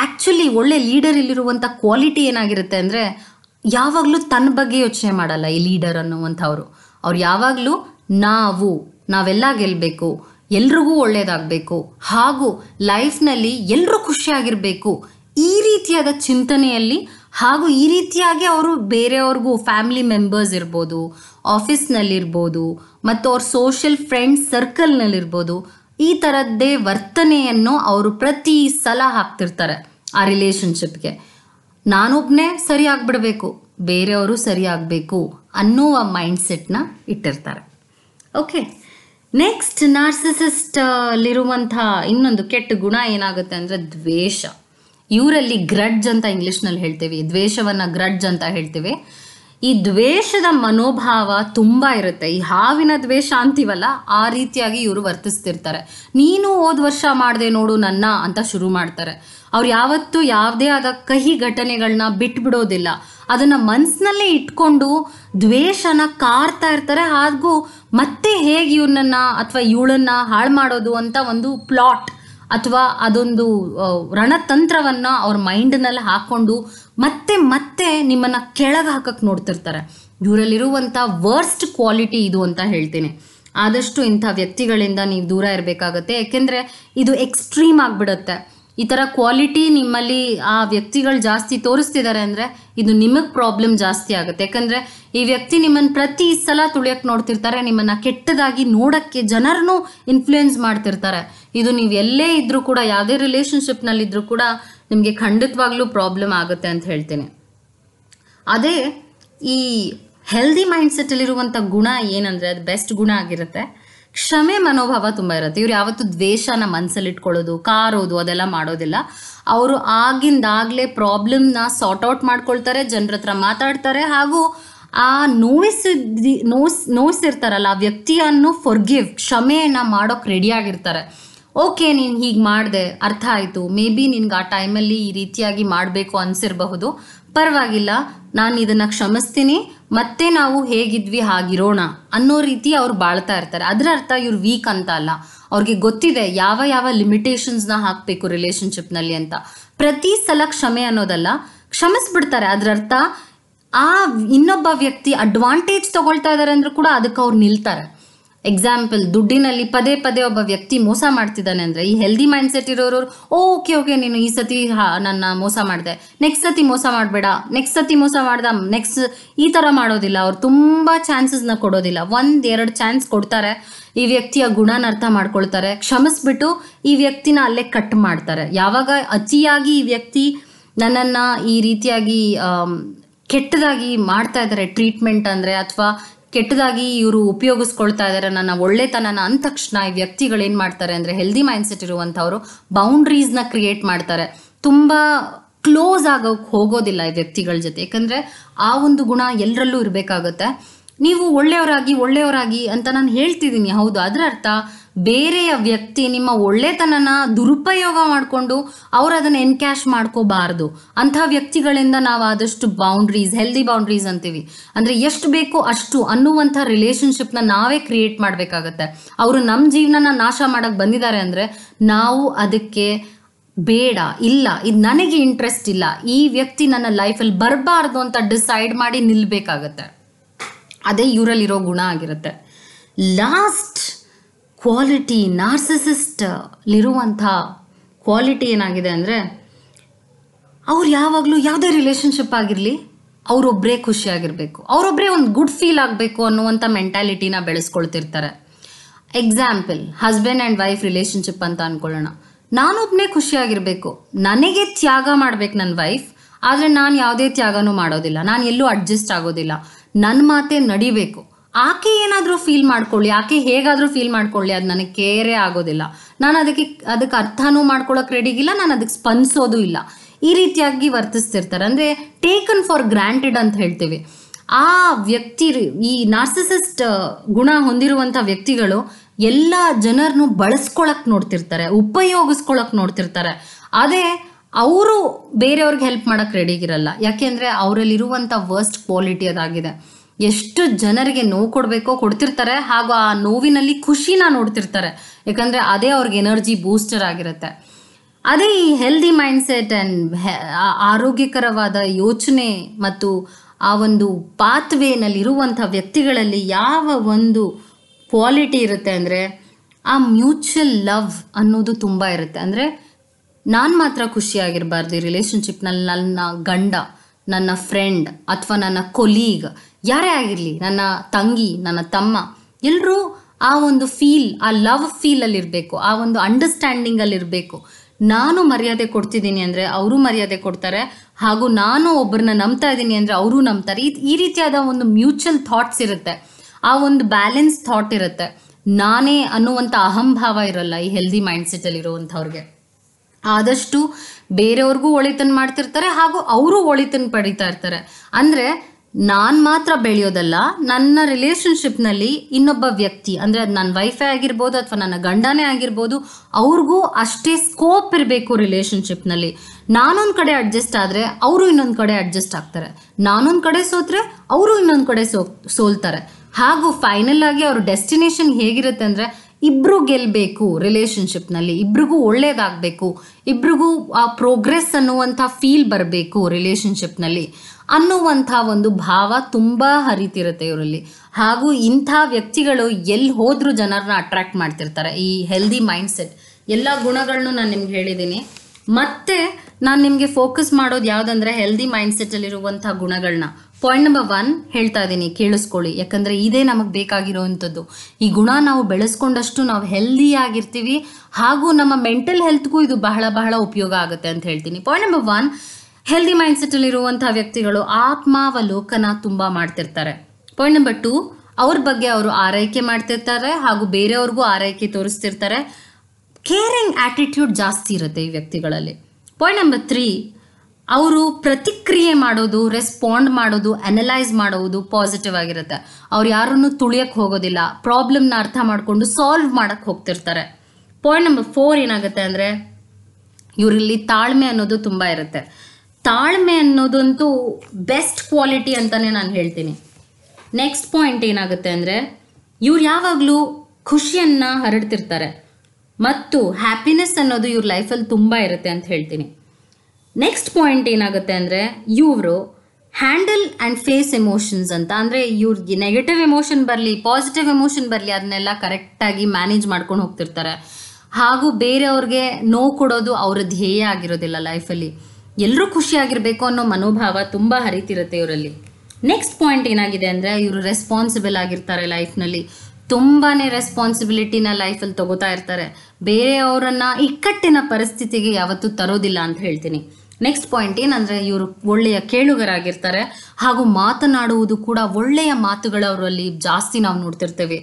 ಆ್ಯಕ್ಚುಲಿ ಒಳ್ಳೆ ಇಲ್ಲಿರುವಂಥ ಕ್ವಾಲಿಟಿ ಏನಾಗಿರುತ್ತೆ ಅಂದರೆ ಯಾವಾಗಲೂ ತನ್ನ ಬಗ್ಗೆ ಯೋಚನೆ ಮಾಡಲ್ಲ ಈ ಲೀಡರ್ ಅನ್ನುವಂಥವ್ರು ಅವ್ರು ಯಾವಾಗಲೂ ನಾವು ನಾವೆಲ್ಲ ಗೆಲ್ಲಬೇಕು ಎಲ್ರಿಗೂ ಒಳ್ಳೆಯದಾಗಬೇಕು ಹಾಗೂ ಲೈಫ್ನಲ್ಲಿ ಎಲ್ಲರೂ ಖುಷಿಯಾಗಿರಬೇಕು ಈ ರೀತಿಯಾದ ಚಿಂತನೆಯಲ್ಲಿ ಹಾಗೂ ಈ ರೀತಿಯಾಗಿ ಅವರು ಬೇರೆಯವ್ರಿಗೂ ಫ್ಯಾಮಿಲಿ ಮೆಂಬರ್ಸ್ ಇರ್ಬೋದು ಆಫೀಸ್ನಲ್ಲಿರ್ಬೋದು ಮತ್ತು ಅವ್ರ ಸೋಷಿಯಲ್ ಫ್ರೆಂಡ್ಸ್ ಸರ್ಕಲ್ನಲ್ಲಿರ್ಬೋದು ಈ ಥರದ್ದೇ ವರ್ತನೆಯನ್ನು ಅವರು ಪ್ರತಿ ಸಲ ಹಾಕ್ತಿರ್ತಾರೆ ಆ ರಿಲೇಷನ್ಶಿಪ್ಗೆ ನಾನೊಬ್ಬನೇ ಸರಿ ಬೇರೆಯವರು ಸರಿಯಾಗಬೇಕು ಅನ್ನುವ ಮೈಂಡ್ಸೆಟ್ನ ಇಟ್ಟಿರ್ತಾರೆ ಓಕೆ ನೆಕ್ಸ್ಟ್ ನಾರ್ಸಿಸಿಸ್ಟ್ ಅಲ್ಲಿರುವಂತಹ ಇನ್ನೊಂದು ಕೆಟ್ಟ ಗುಣ ಏನಾಗುತ್ತೆ ಅಂದ್ರೆ ದ್ವೇಷ ಇವರಲ್ಲಿ ಗ್ರಡ್ಜ್ ಅಂತ ಇಂಗ್ಲಿಷ್ನಲ್ಲಿ ಹೇಳ್ತೇವೆ ದ್ವೇಷವನ್ನ ಗ್ರಡ್ಜ್ ಅಂತ ಹೇಳ್ತೀವಿ ಈ ದ್ವೇಷದ ಮನೋಭಾವ ತುಂಬಾ ಇರುತ್ತೆ ಈ ಹಾವಿನ ದ್ವೇಷ ಅಂತೀವಲ್ಲ ಆ ರೀತಿಯಾಗಿ ಇವರು ವರ್ತಿಸ್ತಿರ್ತಾರೆ ನೀನು ಹೋದ ವರ್ಷ ಮಾಡಿದೆ ನೋಡು ನನ್ನ ಅಂತ ಶುರು ಮಾಡ್ತಾರೆ ಅವ್ರು ಯಾವತ್ತೂ ಯಾವುದೇ ಆದ ಕಹಿ ಘಟನೆಗಳನ್ನ ಬಿಟ್ಬಿಡೋದಿಲ್ಲ ಅದನ್ನು ಮನಸ್ಸಿನಲ್ಲೇ ಇಟ್ಕೊಂಡು ದ್ವೇಷನ ಕಾರ್ತಾ ಇರ್ತಾರೆ ಹಾಗೂ ಮತ್ತೆ ಹೇಗೆ ಇವನನ್ನ ಅಥವಾ ಇವಳನ್ನ ಹಾಳು ಮಾಡೋದು ಅಂತ ಒಂದು ಪ್ಲಾಟ್ ಅಥವಾ ಅದೊಂದು ರಣತಂತ್ರವನ್ನು ಅವ್ರ ಮೈಂಡ್ನಲ್ಲಿ ಹಾಕ್ಕೊಂಡು ಮತ್ತೆ ಮತ್ತೆ ನಿಮ್ಮನ್ನ ಕೆಳಗೆ ಹಾಕಕ್ಕೆ ನೋಡ್ತಿರ್ತಾರೆ ಇವರಲ್ಲಿರುವಂತ ವರ್ಸ್ಟ್ ಕ್ವಾಲಿಟಿ ಇದು ಅಂತ ಹೇಳ್ತೀನಿ ಆದಷ್ಟು ಇಂಥ ವ್ಯಕ್ತಿಗಳಿಂದ ನೀವು ದೂರ ಇರಬೇಕಾಗತ್ತೆ ಯಾಕೆಂದ್ರೆ ಇದು ಎಕ್ಸ್ಟ್ರೀಮ್ ಆಗ್ಬಿಡತ್ತೆ ಈ ಥರ ಕ್ವಾಲಿಟಿ ನಿಮ್ಮಲ್ಲಿ ಆ ವ್ಯಕ್ತಿಗಳು ಜಾಸ್ತಿ ತೋರಿಸ್ತಿದ್ದಾರೆ ಅಂದರೆ ಇದು ನಿಮಗೆ ಪ್ರಾಬ್ಲಮ್ ಜಾಸ್ತಿ ಆಗುತ್ತೆ ಯಾಕಂದ್ರೆ ಈ ವ್ಯಕ್ತಿ ನಿಮ್ಮನ್ನು ಪ್ರತಿ ಸಲ ತುಳಿಯಕ್ಕೆ ನೋಡ್ತಿರ್ತಾರೆ ನಿಮ್ಮನ್ನು ಕೆಟ್ಟದಾಗಿ ನೋಡೋಕ್ಕೆ ಜನರನ್ನು ಇನ್ಫ್ಲೂಯೆನ್ಸ್ ಮಾಡ್ತಿರ್ತಾರೆ ಇದು ನೀವು ಎಲ್ಲೇ ಇದ್ದರೂ ಕೂಡ ಯಾವುದೇ ರಿಲೇಷನ್ಶಿಪ್ನಲ್ಲಿದ್ದರೂ ಕೂಡ ನಿಮಗೆ ಖಂಡಿತವಾಗ್ಲೂ ಪ್ರಾಬ್ಲಮ್ ಆಗುತ್ತೆ ಅಂತ ಹೇಳ್ತೇನೆ ಅದೇ ಈ ಹೆಲ್ದಿ ಮೈಂಡ್ಸೆಟ್ಟಲ್ಲಿರುವಂಥ ಗುಣ ಏನಂದರೆ ಅದು ಬೆಸ್ಟ್ ಗುಣ ಆಗಿರುತ್ತೆ ಕ್ಷಮೆ ಮನೋಭಾವ ತುಂಬ ಇರುತ್ತೆ ಇವ್ರು ಯಾವತ್ತೂ ದ್ವೇಷನ ಮನಸ್ಸಲ್ಲಿ ಇಟ್ಕೊಳ್ಳೋದು ಕಾರೋದು ಅದೆಲ್ಲ ಮಾಡೋದಿಲ್ಲ ಅವರು ಆಗಿಂದಾಗಲೇ ಪ್ರಾಬ್ಲಮ್ನ ಸಾರ್ಟ್ ಔಟ್ ಮಾಡ್ಕೊಳ್ತಾರೆ ಜನರ ಹತ್ರ ಮಾತಾಡ್ತಾರೆ ಹಾಗೂ ಆ ನೋಯಿಸಿದ್ದಿ ನೋಸ್ ನೋಯಿಸಿರ್ತಾರಲ್ಲ ಆ ವ್ಯಕ್ತಿಯನ್ನು ಫೊರ್ಗಿವ್ ಕ್ಷಮೆಯನ್ನು ರೆಡಿ ರೆಡಿಯಾಗಿರ್ತಾರೆ ಓಕೆ ನೀನು ಹೀಗೆ ಮಾಡಿದೆ ಅರ್ಥ ಆಯಿತು ಮೇ ಬಿ ನಿನ್ಗೆ ಆ ಟೈಮಲ್ಲಿ ಈ ರೀತಿಯಾಗಿ ಮಾಡಬೇಕು ಅನಿಸಿರಬಹುದು ಪರವಾಗಿಲ್ಲ ನಾನು ಇದನ್ನು ಕ್ಷಮಿಸ್ತೀನಿ ಮತ್ತೆ ನಾವು ಹೇಗಿದ್ವಿ ಹಾಗಿರೋಣ ಅನ್ನೋ ರೀತಿ ಅವ್ರು ಬಾಳ್ತಾ ಇರ್ತಾರೆ ಅದರ ಅರ್ಥ ಇವ್ರು ವೀಕ್ ಅಂತ ಅಲ್ಲ ಅವ್ರಿಗೆ ಗೊತ್ತಿದೆ ಯಾವ ಯಾವ ಲಿಮಿಟೇಷನ್ಸ್ನ ಹಾಕಬೇಕು ರಿಲೇಷನ್ಶಿಪ್ನಲ್ಲಿ ಅಂತ ಪ್ರತಿ ಸಲ ಕ್ಷಮೆ ಅನ್ನೋದಲ್ಲ ಕ್ಷಮಿಸ್ಬಿಡ್ತಾರೆ ಅರ್ಥ ಆ ಇನ್ನೊಬ್ಬ ವ್ಯಕ್ತಿ ಅಡ್ವಾಂಟೇಜ್ ತಗೊಳ್ತಾ ಇದ್ದಾರೆ ಅಂದ್ರೂ ಕೂಡ ಅದಕ್ಕೆ ಅವ್ರು ನಿಲ್ತಾರೆ ಎಕ್ಸಾಂಪಲ್ ದುಡ್ಡಿನಲ್ಲಿ ಪದೇ ಪದೇ ಒಬ್ಬ ವ್ಯಕ್ತಿ ಮೋಸ ಮಾಡ್ತಿದ್ದಾನೆ ಅಂದರೆ ಈ ಹೆಲ್ದಿ ಸೆಟ್ ಇರೋರು ಓಕೆ ಓಕೆ ನೀನು ಈ ಸತಿ ಹಾ ನನ್ನ ಮೋಸ ಮಾಡಿದೆ ನೆಕ್ಸ್ಟ್ ಸತಿ ಮೋಸ ಮಾಡಬೇಡ ನೆಕ್ಸ್ಟ್ ಸತಿ ಮೋಸ ಮಾಡ್ದ ನೆಕ್ಸ್ಟ್ ಈ ಥರ ಮಾಡೋದಿಲ್ಲ ಅವ್ರು ಚಾನ್ಸಸ್ ಚಾನ್ಸಸ್ನ ಕೊಡೋದಿಲ್ಲ ಒಂದ್ ಎರಡು ಚಾನ್ಸ್ ಕೊಡ್ತಾರೆ ಈ ವ್ಯಕ್ತಿಯ ಗುಣನ ಅರ್ಥ ಮಾಡ್ಕೊಳ್ತಾರೆ ಕ್ಷಮಿಸ್ಬಿಟ್ಟು ಈ ವ್ಯಕ್ತಿನ ಅಲ್ಲೇ ಕಟ್ ಮಾಡ್ತಾರೆ ಯಾವಾಗ ಅತಿಯಾಗಿ ಈ ವ್ಯಕ್ತಿ ನನ್ನನ್ನು ಈ ರೀತಿಯಾಗಿ ಕೆಟ್ಟದಾಗಿ ಮಾಡ್ತಾ ಇದ್ದಾರೆ ಟ್ರೀಟ್ಮೆಂಟ್ ಅಂದರೆ ಅಥವಾ ಕೆಟ್ಟದಾಗಿ ಇವರು ಉಪಯೋಗಿಸ್ಕೊಳ್ತಾ ಇದ್ದಾರೆ ನನ್ನ ಒಳ್ಳೆತನನ ಅಂದ ತಕ್ಷಣ ಈ ವ್ಯಕ್ತಿಗಳೇನು ಮಾಡ್ತಾರೆ ಅಂದರೆ ಹೆಲ್ದಿ ಮೈಂಡ್ಸೆಟ್ ಇರುವಂಥವ್ರು ಬೌಂಡ್ರೀಸ್ನ ಕ್ರಿಯೇಟ್ ಮಾಡ್ತಾರೆ ತುಂಬ ಕ್ಲೋಸ್ ಆಗೋಕೆ ಹೋಗೋದಿಲ್ಲ ಈ ವ್ಯಕ್ತಿಗಳ ಜೊತೆ ಯಾಕಂದರೆ ಆ ಒಂದು ಗುಣ ಎಲ್ಲರಲ್ಲೂ ಇರಬೇಕಾಗತ್ತೆ ನೀವು ಒಳ್ಳೆಯವರಾಗಿ ಒಳ್ಳೆಯವರಾಗಿ ಅಂತ ನಾನು ಹೇಳ್ತಿದ್ದೀನಿ ಹೌದು ಅದರ ಅರ್ಥ ಬೇರೆಯ ವ್ಯಕ್ತಿ ನಿಮ್ಮ ಒಳ್ಳೆತನನ ದುರುಪಯೋಗ ಮಾಡಿಕೊಂಡು ಅವ್ರು ಅದನ್ನು ಎನ್ಕ್ಯಾಶ್ ಮಾಡ್ಕೋಬಾರ್ದು ಅಂಥ ವ್ಯಕ್ತಿಗಳಿಂದ ನಾವು ಆದಷ್ಟು ಬೌಂಡ್ರೀಸ್ ಹೆಲ್ದಿ ಬೌಂಡ್ರೀಸ್ ಅಂತೀವಿ ಅಂದರೆ ಎಷ್ಟು ಬೇಕೋ ಅಷ್ಟು ಅನ್ನುವಂಥ ರಿಲೇಷನ್ಶಿಪ್ನ ನಾವೇ ಕ್ರಿಯೇಟ್ ಮಾಡಬೇಕಾಗತ್ತೆ ಅವರು ನಮ್ಮ ಜೀವನನ ನಾಶ ಮಾಡೋಕ್ಕೆ ಬಂದಿದ್ದಾರೆ ಅಂದರೆ ನಾವು ಅದಕ್ಕೆ ಬೇಡ ಇಲ್ಲ ಇದು ನನಗೆ ಇಂಟ್ರೆಸ್ಟ್ ಇಲ್ಲ ಈ ವ್ಯಕ್ತಿ ನನ್ನ ಲೈಫಲ್ಲಿ ಬರಬಾರ್ದು ಅಂತ ಡಿಸೈಡ್ ಮಾಡಿ ನಿಲ್ಬೇಕಾಗತ್ತೆ ಅದೇ ಇವರಲ್ಲಿರೋ ಗುಣ ಆಗಿರುತ್ತೆ ಲಾಸ್ಟ್ ಕ್ವಾಲಿಟಿ ನಾರ್ಸಿಸಿಸ್ಟಲ್ಲಿರುವಂಥ ಕ್ವಾಲಿಟಿ ಏನಾಗಿದೆ ಅಂದರೆ ಅವ್ರು ಯಾವಾಗಲೂ ಯಾವುದೇ ರಿಲೇಷನ್ಶಿಪ್ ಆಗಿರಲಿ ಅವರೊಬ್ಬರೇ ಖುಷಿಯಾಗಿರಬೇಕು ಅವರೊಬ್ಬರೇ ಒಂದು ಗುಡ್ ಫೀಲ್ ಆಗಬೇಕು ಅನ್ನುವಂಥ ಮೆಂಟ್ಯಾಲಿಟಿನ ಬೆಳೆಸ್ಕೊಳ್ತಿರ್ತಾರೆ example husband and wife relationship ಅಂತ ಅಂದ್ಕೊಳ್ಳೋಣ ನಾನೊಬ್ಬನೇ ಖುಷಿಯಾಗಿರಬೇಕು ನನಗೆ ತ್ಯಾಗ ಮಾಡಬೇಕು ನನ್ನ ವೈಫ್ ಆದರೆ ನಾನು ಯಾವುದೇ ತ್ಯಾಗನೂ ಮಾಡೋದಿಲ್ಲ ನಾನು ಎಲ್ಲೂ ಅಡ್ಜಸ್ಟ್ ಆಗೋದಿಲ್ಲ ನನ್ನ ಮಾತೇ ನಡಿಬೇಕು ಆಕೆ ಏನಾದರೂ ಫೀಲ್ ಮಾಡ್ಕೊಳ್ಳಿ ಆಕೆ ಹೇಗಾದರೂ ಫೀಲ್ ಮಾಡ್ಕೊಳ್ಳಿ ಅದು ನನಗೆ ಕೇರೇ ಆಗೋದಿಲ್ಲ ನಾನು ಅದಕ್ಕೆ ಅದಕ್ಕೆ ಅರ್ಥನೂ ಮಾಡ್ಕೊಳ್ಳೋಕೆ ರೆಡಿಗಿಲ್ಲ ನಾನು ಅದಕ್ಕೆ ಸ್ಪಂದಿಸೋದು ಇಲ್ಲ ಈ ರೀತಿಯಾಗಿ ವರ್ತಿಸ್ತಿರ್ತಾರೆ ಅಂದರೆ ಟೇಕನ್ ಫಾರ್ ಗ್ರಾಂಟೆಡ್ ಅಂತ ಹೇಳ್ತೀವಿ ಆ ವ್ಯಕ್ತಿ ಈ ನಾರ್ಸಿಸಿಸ್ಟ್ ಗುಣ ಹೊಂದಿರುವಂಥ ವ್ಯಕ್ತಿಗಳು ಎಲ್ಲ ಜನರನ್ನು ಬಳಸ್ಕೊಳಕ್ ನೋಡ್ತಿರ್ತಾರೆ ಉಪಯೋಗಿಸ್ಕೊಳಕ್ ನೋಡ್ತಿರ್ತಾರೆ ಅದೇ ಅವರು ಬೇರೆಯವ್ರಿಗೆ ಹೆಲ್ಪ್ ಮಾಡೋಕ್ಕೆ ರೆಡಿಗಿರಲ್ಲ ಯಾಕೆಂದರೆ ಅವರಲ್ಲಿರುವಂಥ ವರ್ಸ್ಟ್ ಕ್ವಾಲಿಟಿ ಅದಾಗಿದೆ ಎಷ್ಟು ಜನರಿಗೆ ನೋವು ಕೊಡಬೇಕೋ ಕೊಡ್ತಿರ್ತಾರೆ ಹಾಗೂ ಆ ನೋವಿನಲ್ಲಿ ಖುಷಿನ ನೋಡ್ತಿರ್ತಾರೆ ಯಾಕಂದರೆ ಅದೇ ಅವ್ರಿಗೆ ಎನರ್ಜಿ ಬೂಸ್ಟರ್ ಆಗಿರುತ್ತೆ ಅದೇ ಈ ಹೆಲ್ದಿ ಮೈಂಡ್ಸೆಟ್ ಆ್ಯಂಡ್ ಆರೋಗ್ಯಕರವಾದ ಯೋಚನೆ ಮತ್ತು ಆ ಒಂದು ಪಾತ್ವೇನಲ್ಲಿರುವಂಥ ವ್ಯಕ್ತಿಗಳಲ್ಲಿ ಯಾವ ಒಂದು ಕ್ವಾಲಿಟಿ ಇರುತ್ತೆ ಅಂದರೆ ಆ ಮ್ಯೂಚುವಲ್ ಲವ್ ಅನ್ನೋದು ತುಂಬ ಇರುತ್ತೆ ಅಂದರೆ ನಾನು ಮಾತ್ರ ಖುಷಿಯಾಗಿರಬಾರ್ದು ಈ ರಿಲೇಷನ್ಶಿಪ್ನಲ್ಲಿ ನನ್ನ ಗಂಡ ನನ್ನ ಫ್ರೆಂಡ್ ಅಥವಾ ನನ್ನ ಕೊಲೀಗ್ ಯಾರೇ ಆಗಿರಲಿ ನನ್ನ ತಂಗಿ ನನ್ನ ತಮ್ಮ ಎಲ್ಲರೂ ಆ ಒಂದು ಫೀಲ್ ಆ ಲವ್ ಇರಬೇಕು ಆ ಒಂದು ಇರಬೇಕು ನಾನು ಮರ್ಯಾದೆ ಕೊಡ್ತಿದ್ದೀನಿ ಅಂದರೆ ಅವರು ಮರ್ಯಾದೆ ಕೊಡ್ತಾರೆ ಹಾಗೂ ನಾನು ಒಬ್ಬರನ್ನ ನಂಬ್ತಾ ಇದ್ದೀನಿ ಅಂದರೆ ಅವರು ನಂಬ್ತಾರೆ ಈ ರೀತಿಯಾದ ಒಂದು ಮ್ಯೂಚುವಲ್ ಥಾಟ್ಸ್ ಇರುತ್ತೆ ಆ ಒಂದು ಬ್ಯಾಲೆನ್ಸ್ ಥಾಟ್ ಇರುತ್ತೆ ನಾನೇ ಅನ್ನುವಂಥ ಅಹಂಭಾವ ಇರಲ್ಲ ಈ ಹೆಲ್ದಿ ಮೈಂಡ್ಸೆಟ್ಟಲ್ಲಿರುವಂಥವ್ರಿಗೆ ಆದಷ್ಟು ಬೇರೆಯವ್ರಿಗೂ ಒಳಿತನ್ನು ಮಾಡ್ತಿರ್ತಾರೆ ಹಾಗೂ ಅವರು ಒಳಿತನ್ನು ಪಡಿತಾ ಇರ್ತಾರೆ ಅಂದರೆ ನಾನು ಮಾತ್ರ ಬೆಳೆಯೋದಲ್ಲ ನನ್ನ ರಿಲೇಷನ್ಶಿಪ್ನಲ್ಲಿ ಇನ್ನೊಬ್ಬ ವ್ಯಕ್ತಿ ಅಂದರೆ ಅದು ನನ್ನ ವೈಫೇ ಆಗಿರ್ಬೋದು ಅಥವಾ ನನ್ನ ಗಂಡನೇ ಆಗಿರ್ಬೋದು ಅವ್ರಿಗೂ ಅಷ್ಟೇ ಸ್ಕೋಪ್ ಇರಬೇಕು ರಿಲೇಷನ್ಶಿಪ್ನಲ್ಲಿ ನಾನೊಂದು ಕಡೆ ಅಡ್ಜಸ್ಟ್ ಆದರೆ ಅವರು ಇನ್ನೊಂದು ಕಡೆ ಅಡ್ಜಸ್ಟ್ ಆಗ್ತಾರೆ ನಾನೊಂದು ಕಡೆ ಸೋತ್ರೆ ಅವರು ಇನ್ನೊಂದು ಕಡೆ ಸೋ ಸೋಲ್ತಾರೆ ಹಾಗೂ ಫೈನಲ್ ಆಗಿ ಅವ್ರ ಡೆಸ್ಟಿನೇಷನ್ ಹೇಗಿರುತ್ತೆ ಅಂದರೆ ಇಬ್ರು ಗೆಲ್ಲಬೇಕು ರಿಲೇಷನ್ಶಿಪ್ನಲ್ಲಿ ಇಬ್ರಿಗೂ ಒಳ್ಳೇದಾಗಬೇಕು ಇಬ್ರಿಗೂ ಆ ಪ್ರೋಗ್ರೆಸ್ ಅನ್ನುವಂಥ ಫೀಲ್ ಬರಬೇಕು ರಿಲೇಶನ್ಶಿಪ್ನಲ್ಲಿ ಅನ್ನುವಂಥ ಒಂದು ಭಾವ ತುಂಬ ಹರಿತಿರುತ್ತೆ ಇವರಲ್ಲಿ ಹಾಗೂ ಇಂಥ ವ್ಯಕ್ತಿಗಳು ಎಲ್ಲಿ ಹೋದರೂ ಜನರನ್ನ ಅಟ್ರ್ಯಾಕ್ಟ್ ಮಾಡ್ತಿರ್ತಾರೆ ಈ ಹೆಲ್ದಿ ಮೈಂಡ್ಸೆಟ್ ಎಲ್ಲ ಗುಣಗಳನ್ನು ನಾನು ನಿಮ್ಗೆ ಹೇಳಿದ್ದೀನಿ ಮತ್ತೆ ನಾನು ನಿಮಗೆ ಫೋಕಸ್ ಮಾಡೋದು ಯಾವುದಂದ್ರೆ ಹೆಲ್ದಿ ಮೈಂಡ್ಸೆಟ್ಟಲ್ಲಿರುವಂಥ ಗುಣಗಳನ್ನ ಪಾಯಿಂಟ್ ನಂಬರ್ ಒನ್ ಹೇಳ್ತಾ ಇದ್ದೀನಿ ಕೇಳಿಸ್ಕೊಳ್ಳಿ ಯಾಕಂದರೆ ಇದೇ ನಮಗೆ ಬೇಕಾಗಿರೋವಂಥದ್ದು ಈ ಗುಣ ನಾವು ಬೆಳೆಸ್ಕೊಂಡಷ್ಟು ನಾವು ಹೆಲ್ದಿಯಾಗಿರ್ತೀವಿ ಹಾಗೂ ನಮ್ಮ ಮೆಂಟಲ್ ಹೆಲ್ತ್ಗೂ ಇದು ಬಹಳ ಬಹಳ ಉಪಯೋಗ ಆಗುತ್ತೆ ಅಂತ ಹೇಳ್ತೀನಿ ಪಾಯಿಂಟ್ ನಂಬರ್ ಒನ್ ಹೆಲ್ದಿ ಇರುವಂತಹ ವ್ಯಕ್ತಿಗಳು ಆತ್ಮಾವಲೋಕನ ತುಂಬ ಮಾಡ್ತಿರ್ತಾರೆ ಪಾಯಿಂಟ್ ನಂಬರ್ ಟೂ ಅವ್ರ ಬಗ್ಗೆ ಅವರು ಆರೈಕೆ ಮಾಡ್ತಿರ್ತಾರೆ ಹಾಗೂ ಬೇರೆಯವ್ರಿಗೂ ಆರೈಕೆ ತೋರಿಸ್ತಿರ್ತಾರೆ ಕೇರಿಂಗ್ ಆ್ಯಟಿಟ್ಯೂಡ್ ಜಾಸ್ತಿ ಇರುತ್ತೆ ಈ ವ್ಯಕ್ತಿಗಳಲ್ಲಿ ಪಾಯಿಂಟ್ ನಂಬರ್ ತ್ರೀ ಅವರು ಪ್ರತಿಕ್ರಿಯೆ ಮಾಡೋದು ರೆಸ್ಪಾಂಡ್ ಮಾಡೋದು ಅನಲೈಸ್ ಮಾಡೋದು ಪಾಸಿಟಿವ್ ಆಗಿರುತ್ತೆ ಅವ್ರು ಯಾರನ್ನು ತುಳಿಯಕ್ಕೆ ಹೋಗೋದಿಲ್ಲ ಪ್ರಾಬ್ಲಮ್ನ ಅರ್ಥ ಮಾಡಿಕೊಂಡು ಸಾಲ್ವ್ ಮಾಡಕ್ಕೆ ಹೋಗ್ತಿರ್ತಾರೆ ಪಾಯಿಂಟ್ ನಂಬರ್ ಫೋರ್ ಏನಾಗುತ್ತೆ ಅಂದರೆ ಇವರಲ್ಲಿ ತಾಳ್ಮೆ ಅನ್ನೋದು ತುಂಬ ಇರುತ್ತೆ ತಾಳ್ಮೆ ಅನ್ನೋದಂತೂ ಬೆಸ್ಟ್ ಕ್ವಾಲಿಟಿ ಅಂತಲೇ ನಾನು ಹೇಳ್ತೀನಿ ನೆಕ್ಸ್ಟ್ ಪಾಯಿಂಟ್ ಏನಾಗುತ್ತೆ ಅಂದರೆ ಇವ್ರು ಯಾವಾಗಲೂ ಖುಷಿಯನ್ನು ಹರಡ್ತಿರ್ತಾರೆ ಮತ್ತು ಹ್ಯಾಪಿನೆಸ್ ಅನ್ನೋದು ಇವ್ರ ಲೈಫಲ್ಲಿ ತುಂಬ ಇರುತ್ತೆ ಅಂತ ಹೇಳ್ತೀನಿ ನೆಕ್ಸ್ಟ್ ಪಾಯಿಂಟ್ ಏನಾಗುತ್ತೆ ಅಂದರೆ ಇವರು ಹ್ಯಾಂಡಲ್ ಆ್ಯಂಡ್ ಫೇಸ್ ಎಮೋಷನ್ಸ್ ಅಂತ ಅಂದರೆ ಇವ್ರಿಗೆ ನೆಗೆಟಿವ್ ಎಮೋಷನ್ ಬರಲಿ ಪಾಸಿಟಿವ್ ಎಮೋಷನ್ ಬರಲಿ ಅದನ್ನೆಲ್ಲ ಕರೆಕ್ಟಾಗಿ ಮ್ಯಾನೇಜ್ ಮಾಡ್ಕೊಂಡು ಹೋಗ್ತಿರ್ತಾರೆ ಹಾಗೂ ಬೇರೆಯವ್ರಿಗೆ ನೋವು ಕೊಡೋದು ಅವರ ಧ್ಯೇಯ ಆಗಿರೋದಿಲ್ಲ ಲೈಫಲ್ಲಿ ಎಲ್ಲರೂ ಖುಷಿಯಾಗಿರಬೇಕು ಅನ್ನೋ ಮನೋಭಾವ ತುಂಬ ಹರಿತಿರುತ್ತೆ ಇವರಲ್ಲಿ ನೆಕ್ಸ್ಟ್ ಪಾಯಿಂಟ್ ಏನಾಗಿದೆ ಅಂದರೆ ಇವರು ರೆಸ್ಪಾನ್ಸಿಬಲ್ ಆಗಿರ್ತಾರೆ ಲೈಫ್ನಲ್ಲಿ ತುಂಬಾ ರೆಸ್ಪಾನ್ಸಿಬಿಲಿಟಿನ ಲೈಫಲ್ಲಿ ತಗೋತಾ ಇರ್ತಾರೆ ಬೇರೆಯವರನ್ನ ಇಕ್ಕಟ್ಟಿನ ಪರಿಸ್ಥಿತಿಗೆ ಯಾವತ್ತೂ ತರೋದಿಲ್ಲ ಅಂತ ಹೇಳ್ತೀನಿ ನೆಕ್ಸ್ಟ್ ಪಾಯಿಂಟ್ ಏನಂದರೆ ಇವರು ಒಳ್ಳೆಯ ಕೇಳುಗರಾಗಿರ್ತಾರೆ ಹಾಗೂ ಮಾತನಾಡುವುದು ಕೂಡ ಒಳ್ಳೆಯ ಮಾತುಗಳು ಅವರಲ್ಲಿ ಜಾಸ್ತಿ ನಾವು ನೋಡ್ತಿರ್ತೇವೆ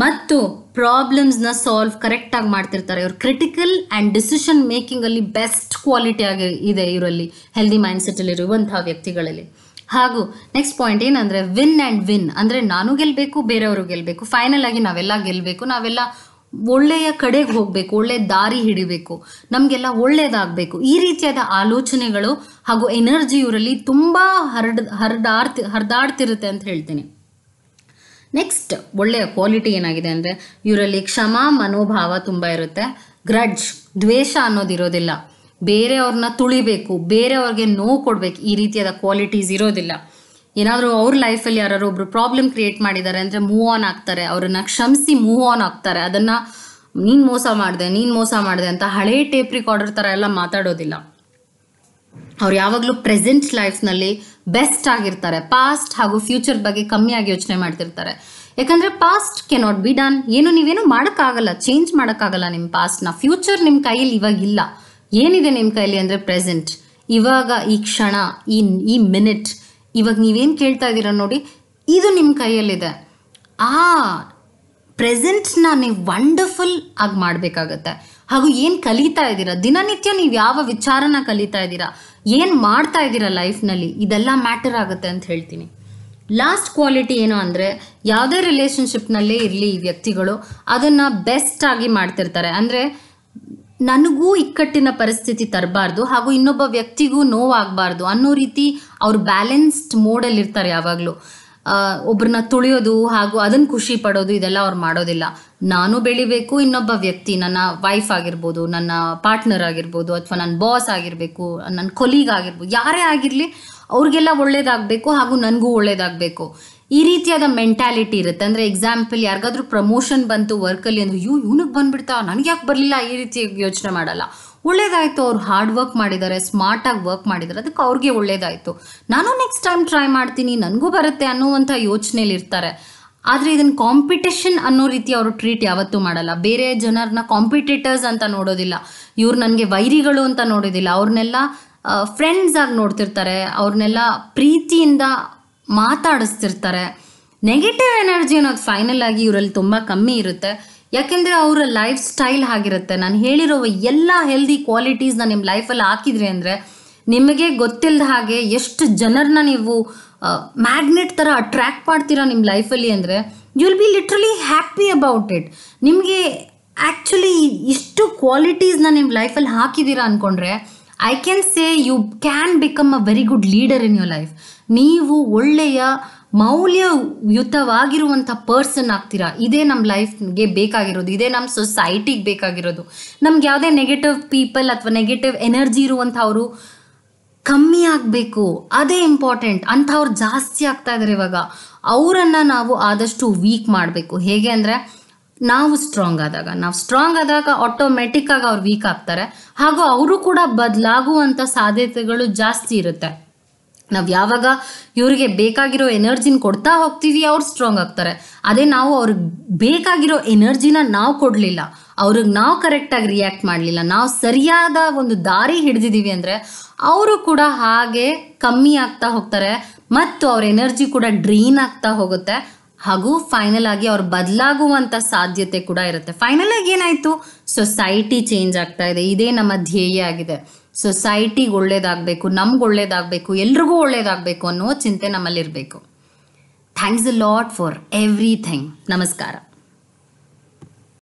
ಮತ್ತು ಪ್ರಾಬ್ಲಮ್ಸ್ನ ಸಾಲ್ವ್ ಕರೆಕ್ಟಾಗಿ ಮಾಡ್ತಿರ್ತಾರೆ ಇವ್ರು ಕ್ರಿಟಿಕಲ್ ಆ್ಯಂಡ್ ಡಿಸಿಷನ್ ಮೇಕಿಂಗಲ್ಲಿ ಬೆಸ್ಟ್ ಕ್ವಾಲಿಟಿ ಆಗಿ ಇದೆ ಇವರಲ್ಲಿ ಹೆಲ್ದಿ ಮೈಂಡ್ ಇರುವಂತಹ ವ್ಯಕ್ತಿಗಳಲ್ಲಿ ಹಾಗೂ ನೆಕ್ಸ್ಟ್ ಪಾಯಿಂಟ್ ಏನಂದರೆ ವಿನ್ ಆ್ಯಂಡ್ ವಿನ್ ಅಂದರೆ ನಾನು ಗೆಲ್ಲಬೇಕು ಬೇರೆಯವರು ಗೆಲ್ಬೇಕು ಫೈನಲ್ ಆಗಿ ನಾವೆಲ್ಲ ಗೆಲ್ಲಬೇಕು ನಾವೆಲ್ಲ ಒಳ್ಳೆಯ ಕಡೆಗೆ ಹೋಗಬೇಕು ಒಳ್ಳೆಯ ದಾರಿ ಹಿಡಿಬೇಕು ನಮಗೆಲ್ಲ ಒಳ್ಳೆಯದಾಗಬೇಕು ಈ ರೀತಿಯಾದ ಆಲೋಚನೆಗಳು ಹಾಗೂ ಎನರ್ಜಿ ಇವರಲ್ಲಿ ತುಂಬ ಹರಡ್ ಹರಡಾಡ್ತಿ ಹರಿದಾಡ್ತಿರುತ್ತೆ ಅಂತ ಹೇಳ್ತೀನಿ ನೆಕ್ಸ್ಟ್ ಒಳ್ಳೆಯ ಕ್ವಾಲಿಟಿ ಏನಾಗಿದೆ ಅಂದರೆ ಇವರಲ್ಲಿ ಕ್ಷಮಾ ಮನೋಭಾವ ತುಂಬ ಇರುತ್ತೆ ಗ್ರಡ್ಜ್ ದ್ವೇಷ ಅನ್ನೋದು ಇರೋದಿಲ್ಲ ಬೇರೆಯವ್ರನ್ನ ತುಳಿಬೇಕು ಬೇರೆಯವ್ರಿಗೆ ನೋವು ಕೊಡಬೇಕು ಈ ರೀತಿಯಾದ ಕ್ವಾಲಿಟೀಸ್ ಇರೋದಿಲ್ಲ ಏನಾದರೂ ಅವ್ರ ಲೈಫಲ್ಲಿ ಯಾರಾದ್ರೂ ಒಬ್ರು ಪ್ರಾಬ್ಲಮ್ ಕ್ರಿಯೇಟ್ ಮಾಡಿದ್ದಾರೆ ಅಂದರೆ ಮೂವ್ ಆನ್ ಆಗ್ತಾರೆ ಅವ್ರನ್ನ ಕ್ಷಮಿಸಿ ಮೂವ್ ಆನ್ ಆಗ್ತಾರೆ ಅದನ್ನು ನೀನು ಮೋಸ ಮಾಡಿದೆ ನೀನು ಮೋಸ ಮಾಡಿದೆ ಅಂತ ಹಳೇ ಟೇಪ್ ರಿಕಾರ್ಡರ್ ಥರ ಎಲ್ಲ ಮಾತಾಡೋದಿಲ್ಲ ಅವ್ರು ಯಾವಾಗಲೂ ಪ್ರೆಸೆಂಟ್ ಲೈಫ್ನಲ್ಲಿ ಬೆಸ್ಟ್ ಆಗಿರ್ತಾರೆ ಪಾಸ್ಟ್ ಹಾಗೂ ಫ್ಯೂಚರ್ ಬಗ್ಗೆ ಕಮ್ಮಿಯಾಗಿ ಯೋಚನೆ ಮಾಡ್ತಿರ್ತಾರೆ ಯಾಕಂದರೆ ಪಾಸ್ಟ್ ಕೆನಾಟ್ ಬಿ ಡನ್ ಏನು ನೀವೇನು ಮಾಡೋಕ್ಕಾಗಲ್ಲ ಚೇಂಜ್ ಮಾಡೋಕ್ಕಾಗಲ್ಲ ನಿಮ್ಮ ಪಾಸ್ಟ್ನ ಫ್ಯೂಚರ್ ನಿಮ್ಮ ಕೈಯಲ್ಲಿ ಇವಾಗ ಇಲ್ಲ ಏನಿದೆ ನಿಮ್ಮ ಕೈಯಲ್ಲಿ ಅಂದರೆ ಪ್ರೆಸೆಂಟ್ ಇವಾಗ ಈ ಕ್ಷಣ ಈ ಈ ಮಿನಿಟ್ ಇವಾಗ ನೀವೇನು ಕೇಳ್ತಾ ಇದ್ದೀರ ನೋಡಿ ಇದು ನಿಮ್ಮ ಕೈಯಲ್ಲಿದೆ ಆ ಪ್ರೆಸೆಂಟ್ನ ನೀವು ವಂಡರ್ಫುಲ್ ಆಗಿ ಮಾಡಬೇಕಾಗತ್ತೆ ಹಾಗೂ ಏನು ಕಲಿತಾ ಇದ್ದೀರಾ ದಿನನಿತ್ಯ ನೀವು ಯಾವ ವಿಚಾರನ ಕಲಿತಾ ಇದ್ದೀರಾ ಏನು ಮಾಡ್ತಾ ಇದ್ದೀರಾ ಲೈಫ್ನಲ್ಲಿ ಇದೆಲ್ಲ ಮ್ಯಾಟರ್ ಆಗುತ್ತೆ ಅಂತ ಹೇಳ್ತೀನಿ ಲಾಸ್ಟ್ ಕ್ವಾಲಿಟಿ ಏನು ಅಂದರೆ ಯಾವುದೇ ರಿಲೇಷನ್ಶಿಪ್ನಲ್ಲೇ ಇರಲಿ ಈ ವ್ಯಕ್ತಿಗಳು ಅದನ್ನು ಬೆಸ್ಟ್ ಆಗಿ ಮಾಡ್ತಿರ್ತಾರೆ ಅಂದರೆ ನನಗೂ ಇಕ್ಕಟ್ಟಿನ ಪರಿಸ್ಥಿತಿ ತರಬಾರ್ದು ಹಾಗೂ ಇನ್ನೊಬ್ಬ ವ್ಯಕ್ತಿಗೂ ನೋವಾಗಬಾರ್ದು ಅನ್ನೋ ರೀತಿ ಅವರು ಬ್ಯಾಲೆನ್ಸ್ಡ್ ಮೋಡಲ್ಲಿರ್ತಾರೆ ಯಾವಾಗಲೂ ಒಬ್ಬರನ್ನ ತುಳಿಯೋದು ಹಾಗೂ ಅದನ್ನ ಖುಷಿ ಪಡೋದು ಇದೆಲ್ಲ ಅವ್ರು ಮಾಡೋದಿಲ್ಲ ನಾನು ಬೆಳಿಬೇಕು ಇನ್ನೊಬ್ಬ ವ್ಯಕ್ತಿ ನನ್ನ ವೈಫ್ ಆಗಿರ್ಬೋದು ನನ್ನ ಪಾರ್ಟ್ನರ್ ಆಗಿರ್ಬೋದು ಅಥವಾ ನನ್ನ ಬಾಸ್ ಆಗಿರಬೇಕು ನನ್ನ ಕೊಲೀಗ್ ಆಗಿರ್ಬೋದು ಯಾರೇ ಆಗಿರಲಿ ಅವ್ರಿಗೆಲ್ಲ ಒಳ್ಳೇದಾಗಬೇಕು ಹಾಗೂ ನನಗೂ ಒಳ್ಳೇದಾಗಬೇಕು ಈ ರೀತಿಯಾದ ಮೆಂಟಾಲಿಟಿ ಇರುತ್ತೆ ಅಂದರೆ ಎಕ್ಸಾಂಪಲ್ ಯಾರಿಗಾದ್ರೂ ಪ್ರಮೋಷನ್ ಬಂತು ವರ್ಕಲ್ಲಿ ಅಂದ್ರೆ ಯೂ ಇವನಿಗೆ ಬಂದುಬಿಡ್ತಾ ನನಗೆ ಯಾಕೆ ಬರಲಿಲ್ಲ ಈ ರೀತಿ ಯೋಚನೆ ಮಾಡಲ್ಲ ಒಳ್ಳೇದಾಯ್ತು ಅವ್ರು ಹಾರ್ಡ್ ವರ್ಕ್ ಮಾಡಿದ್ದಾರೆ ಸ್ಮಾರ್ಟಾಗಿ ವರ್ಕ್ ಮಾಡಿದ್ದಾರೆ ಅದಕ್ಕೆ ಅವ್ರಿಗೆ ಒಳ್ಳೇದಾಯ್ತು ನಾನು ನೆಕ್ಸ್ಟ್ ಟೈಮ್ ಟ್ರೈ ಮಾಡ್ತೀನಿ ನನಗೂ ಬರುತ್ತೆ ಅನ್ನುವಂಥ ಯೋಚನೆಯಲ್ಲಿ ಇರ್ತಾರೆ ಆದರೆ ಇದನ್ನು ಕಾಂಪಿಟೇಷನ್ ಅನ್ನೋ ರೀತಿ ಅವರು ಟ್ರೀಟ್ ಯಾವತ್ತೂ ಮಾಡಲ್ಲ ಬೇರೆ ಜನರನ್ನ ಕಾಂಪಿಟೇಟರ್ಸ್ ಅಂತ ನೋಡೋದಿಲ್ಲ ಇವ್ರು ನನಗೆ ವೈರಿಗಳು ಅಂತ ನೋಡೋದಿಲ್ಲ ಅವ್ರನ್ನೆಲ್ಲ ಫ್ರೆಂಡ್ಸ್ ಆಗಿ ನೋಡ್ತಿರ್ತಾರೆ ಅವ್ರನ್ನೆಲ್ಲ ಪ್ರೀತಿಯಿಂದ ಮಾತಾಡಿಸ್ತಿರ್ತಾರೆ ನೆಗೆಟಿವ್ ಎನರ್ಜಿ ಅನ್ನೋದು ಫೈನಲ್ ಆಗಿ ಇವರಲ್ಲಿ ತುಂಬ ಕಮ್ಮಿ ಇರುತ್ತೆ ಯಾಕೆಂದರೆ ಅವರ ಲೈಫ್ ಸ್ಟೈಲ್ ಆಗಿರುತ್ತೆ ನಾನು ಹೇಳಿರೋ ಎಲ್ಲ ಹೆಲ್ದಿ ಕ್ವಾಲಿಟೀಸ್ನ ನಿಮ್ಮ ಲೈಫಲ್ಲಿ ಹಾಕಿದ್ರಿ ಅಂದರೆ ನಿಮಗೆ ಗೊತ್ತಿಲ್ಲದ ಹಾಗೆ ಎಷ್ಟು ಜನರನ್ನ ನೀವು ಮ್ಯಾಗ್ನೆಟ್ ಥರ ಅಟ್ರ್ಯಾಕ್ಟ್ ಮಾಡ್ತೀರಾ ನಿಮ್ಮ ಲೈಫಲ್ಲಿ ಅಂದರೆ you will be literally happy about it ನಿಮಗೆ ಆ್ಯಕ್ಚುಲಿ ಇಷ್ಟು ಕ್ವಾಲಿಟೀಸ್ನ ನಿಮ್ಮ ಲೈಫಲ್ಲಿ ಹಾಕಿದ್ದೀರಾ ಅಂದ್ಕೊಂಡ್ರೆ I can say you can become a very good leader in your life ನೀವು ಒಳ್ಳೆಯ ಮೌಲ್ಯಯುತವಾಗಿರುವಂಥ ಪರ್ಸನ್ ಆಗ್ತೀರಾ ಇದೇ ನಮ್ಮ ಲೈಫ್ಗೆ ಬೇಕಾಗಿರೋದು ಇದೇ ನಮ್ಮ ಸೊಸೈಟಿಗೆ ಬೇಕಾಗಿರೋದು ನಮ್ಗೆ ಯಾವುದೇ ನೆಗೆಟಿವ್ ಪೀಪಲ್ ಅಥವಾ ನೆಗೆಟಿವ್ ಎನರ್ಜಿ ಇರುವಂಥವರು ಕಮ್ಮಿ ಆಗಬೇಕು ಅದೇ ಇಂಪಾರ್ಟೆಂಟ್ ಅಂಥವ್ರು ಜಾಸ್ತಿ ಆಗ್ತಾ ಇದ್ದಾರೆ ಇವಾಗ ಅವರನ್ನು ನಾವು ಆದಷ್ಟು ವೀಕ್ ಮಾಡಬೇಕು ಹೇಗೆ ಅಂದರೆ ನಾವು ಸ್ಟ್ರಾಂಗ್ ಆದಾಗ ನಾವು ಸ್ಟ್ರಾಂಗ್ ಆದಾಗ ಆಗಿ ಅವ್ರು ವೀಕ್ ಆಗ್ತಾರೆ ಹಾಗೂ ಅವರು ಕೂಡ ಬದಲಾಗುವಂಥ ಸಾಧ್ಯತೆಗಳು ಜಾಸ್ತಿ ಇರುತ್ತೆ ನಾವು ಯಾವಾಗ ಇವರಿಗೆ ಬೇಕಾಗಿರೋ ಎನರ್ಜಿನ ಕೊಡ್ತಾ ಹೋಗ್ತೀವಿ ಅವ್ರು ಸ್ಟ್ರಾಂಗ್ ಆಗ್ತಾರೆ ಅದೇ ನಾವು ಅವ್ರಿಗೆ ಬೇಕಾಗಿರೋ ಎನರ್ಜಿನ ನಾವು ಕೊಡಲಿಲ್ಲ ಅವ್ರಿಗೆ ನಾವು ಕರೆಕ್ಟಾಗಿ ರಿಯಾಕ್ಟ್ ಮಾಡಲಿಲ್ಲ ನಾವು ಸರಿಯಾದ ಒಂದು ದಾರಿ ಹಿಡಿದಿದ್ದೀವಿ ಅಂದರೆ ಅವರು ಕೂಡ ಹಾಗೆ ಕಮ್ಮಿ ಆಗ್ತಾ ಹೋಗ್ತಾರೆ ಮತ್ತು ಅವ್ರ ಎನರ್ಜಿ ಕೂಡ ಡ್ರೈನ್ ಆಗ್ತಾ ಹೋಗುತ್ತೆ ಹಾಗೂ ಫೈನಲ್ ಆಗಿ ಅವ್ರು ಬದಲಾಗುವಂಥ ಸಾಧ್ಯತೆ ಕೂಡ ಇರುತ್ತೆ ಫೈನಲ್ ಆಗಿ ಏನಾಯಿತು ಸೊಸೈಟಿ ಚೇಂಜ್ ಆಗ್ತಾ ಇದೆ ಇದೇ ನಮ್ಮ ಧ್ಯೇಯ ಆಗಿದೆ ಸೊಸೈಟಿಗೆ ಒಳ್ಳೇದಾಗಬೇಕು ನಮ್ಗೆ ಒಳ್ಳೇದಾಗಬೇಕು ಎಲ್ರಿಗೂ ಒಳ್ಳೇದಾಗಬೇಕು ಅನ್ನೋ ಚಿಂತೆ ನಮ್ಮಲ್ಲಿರಬೇಕು thanks a lot for everything ನಮಸ್ಕಾರ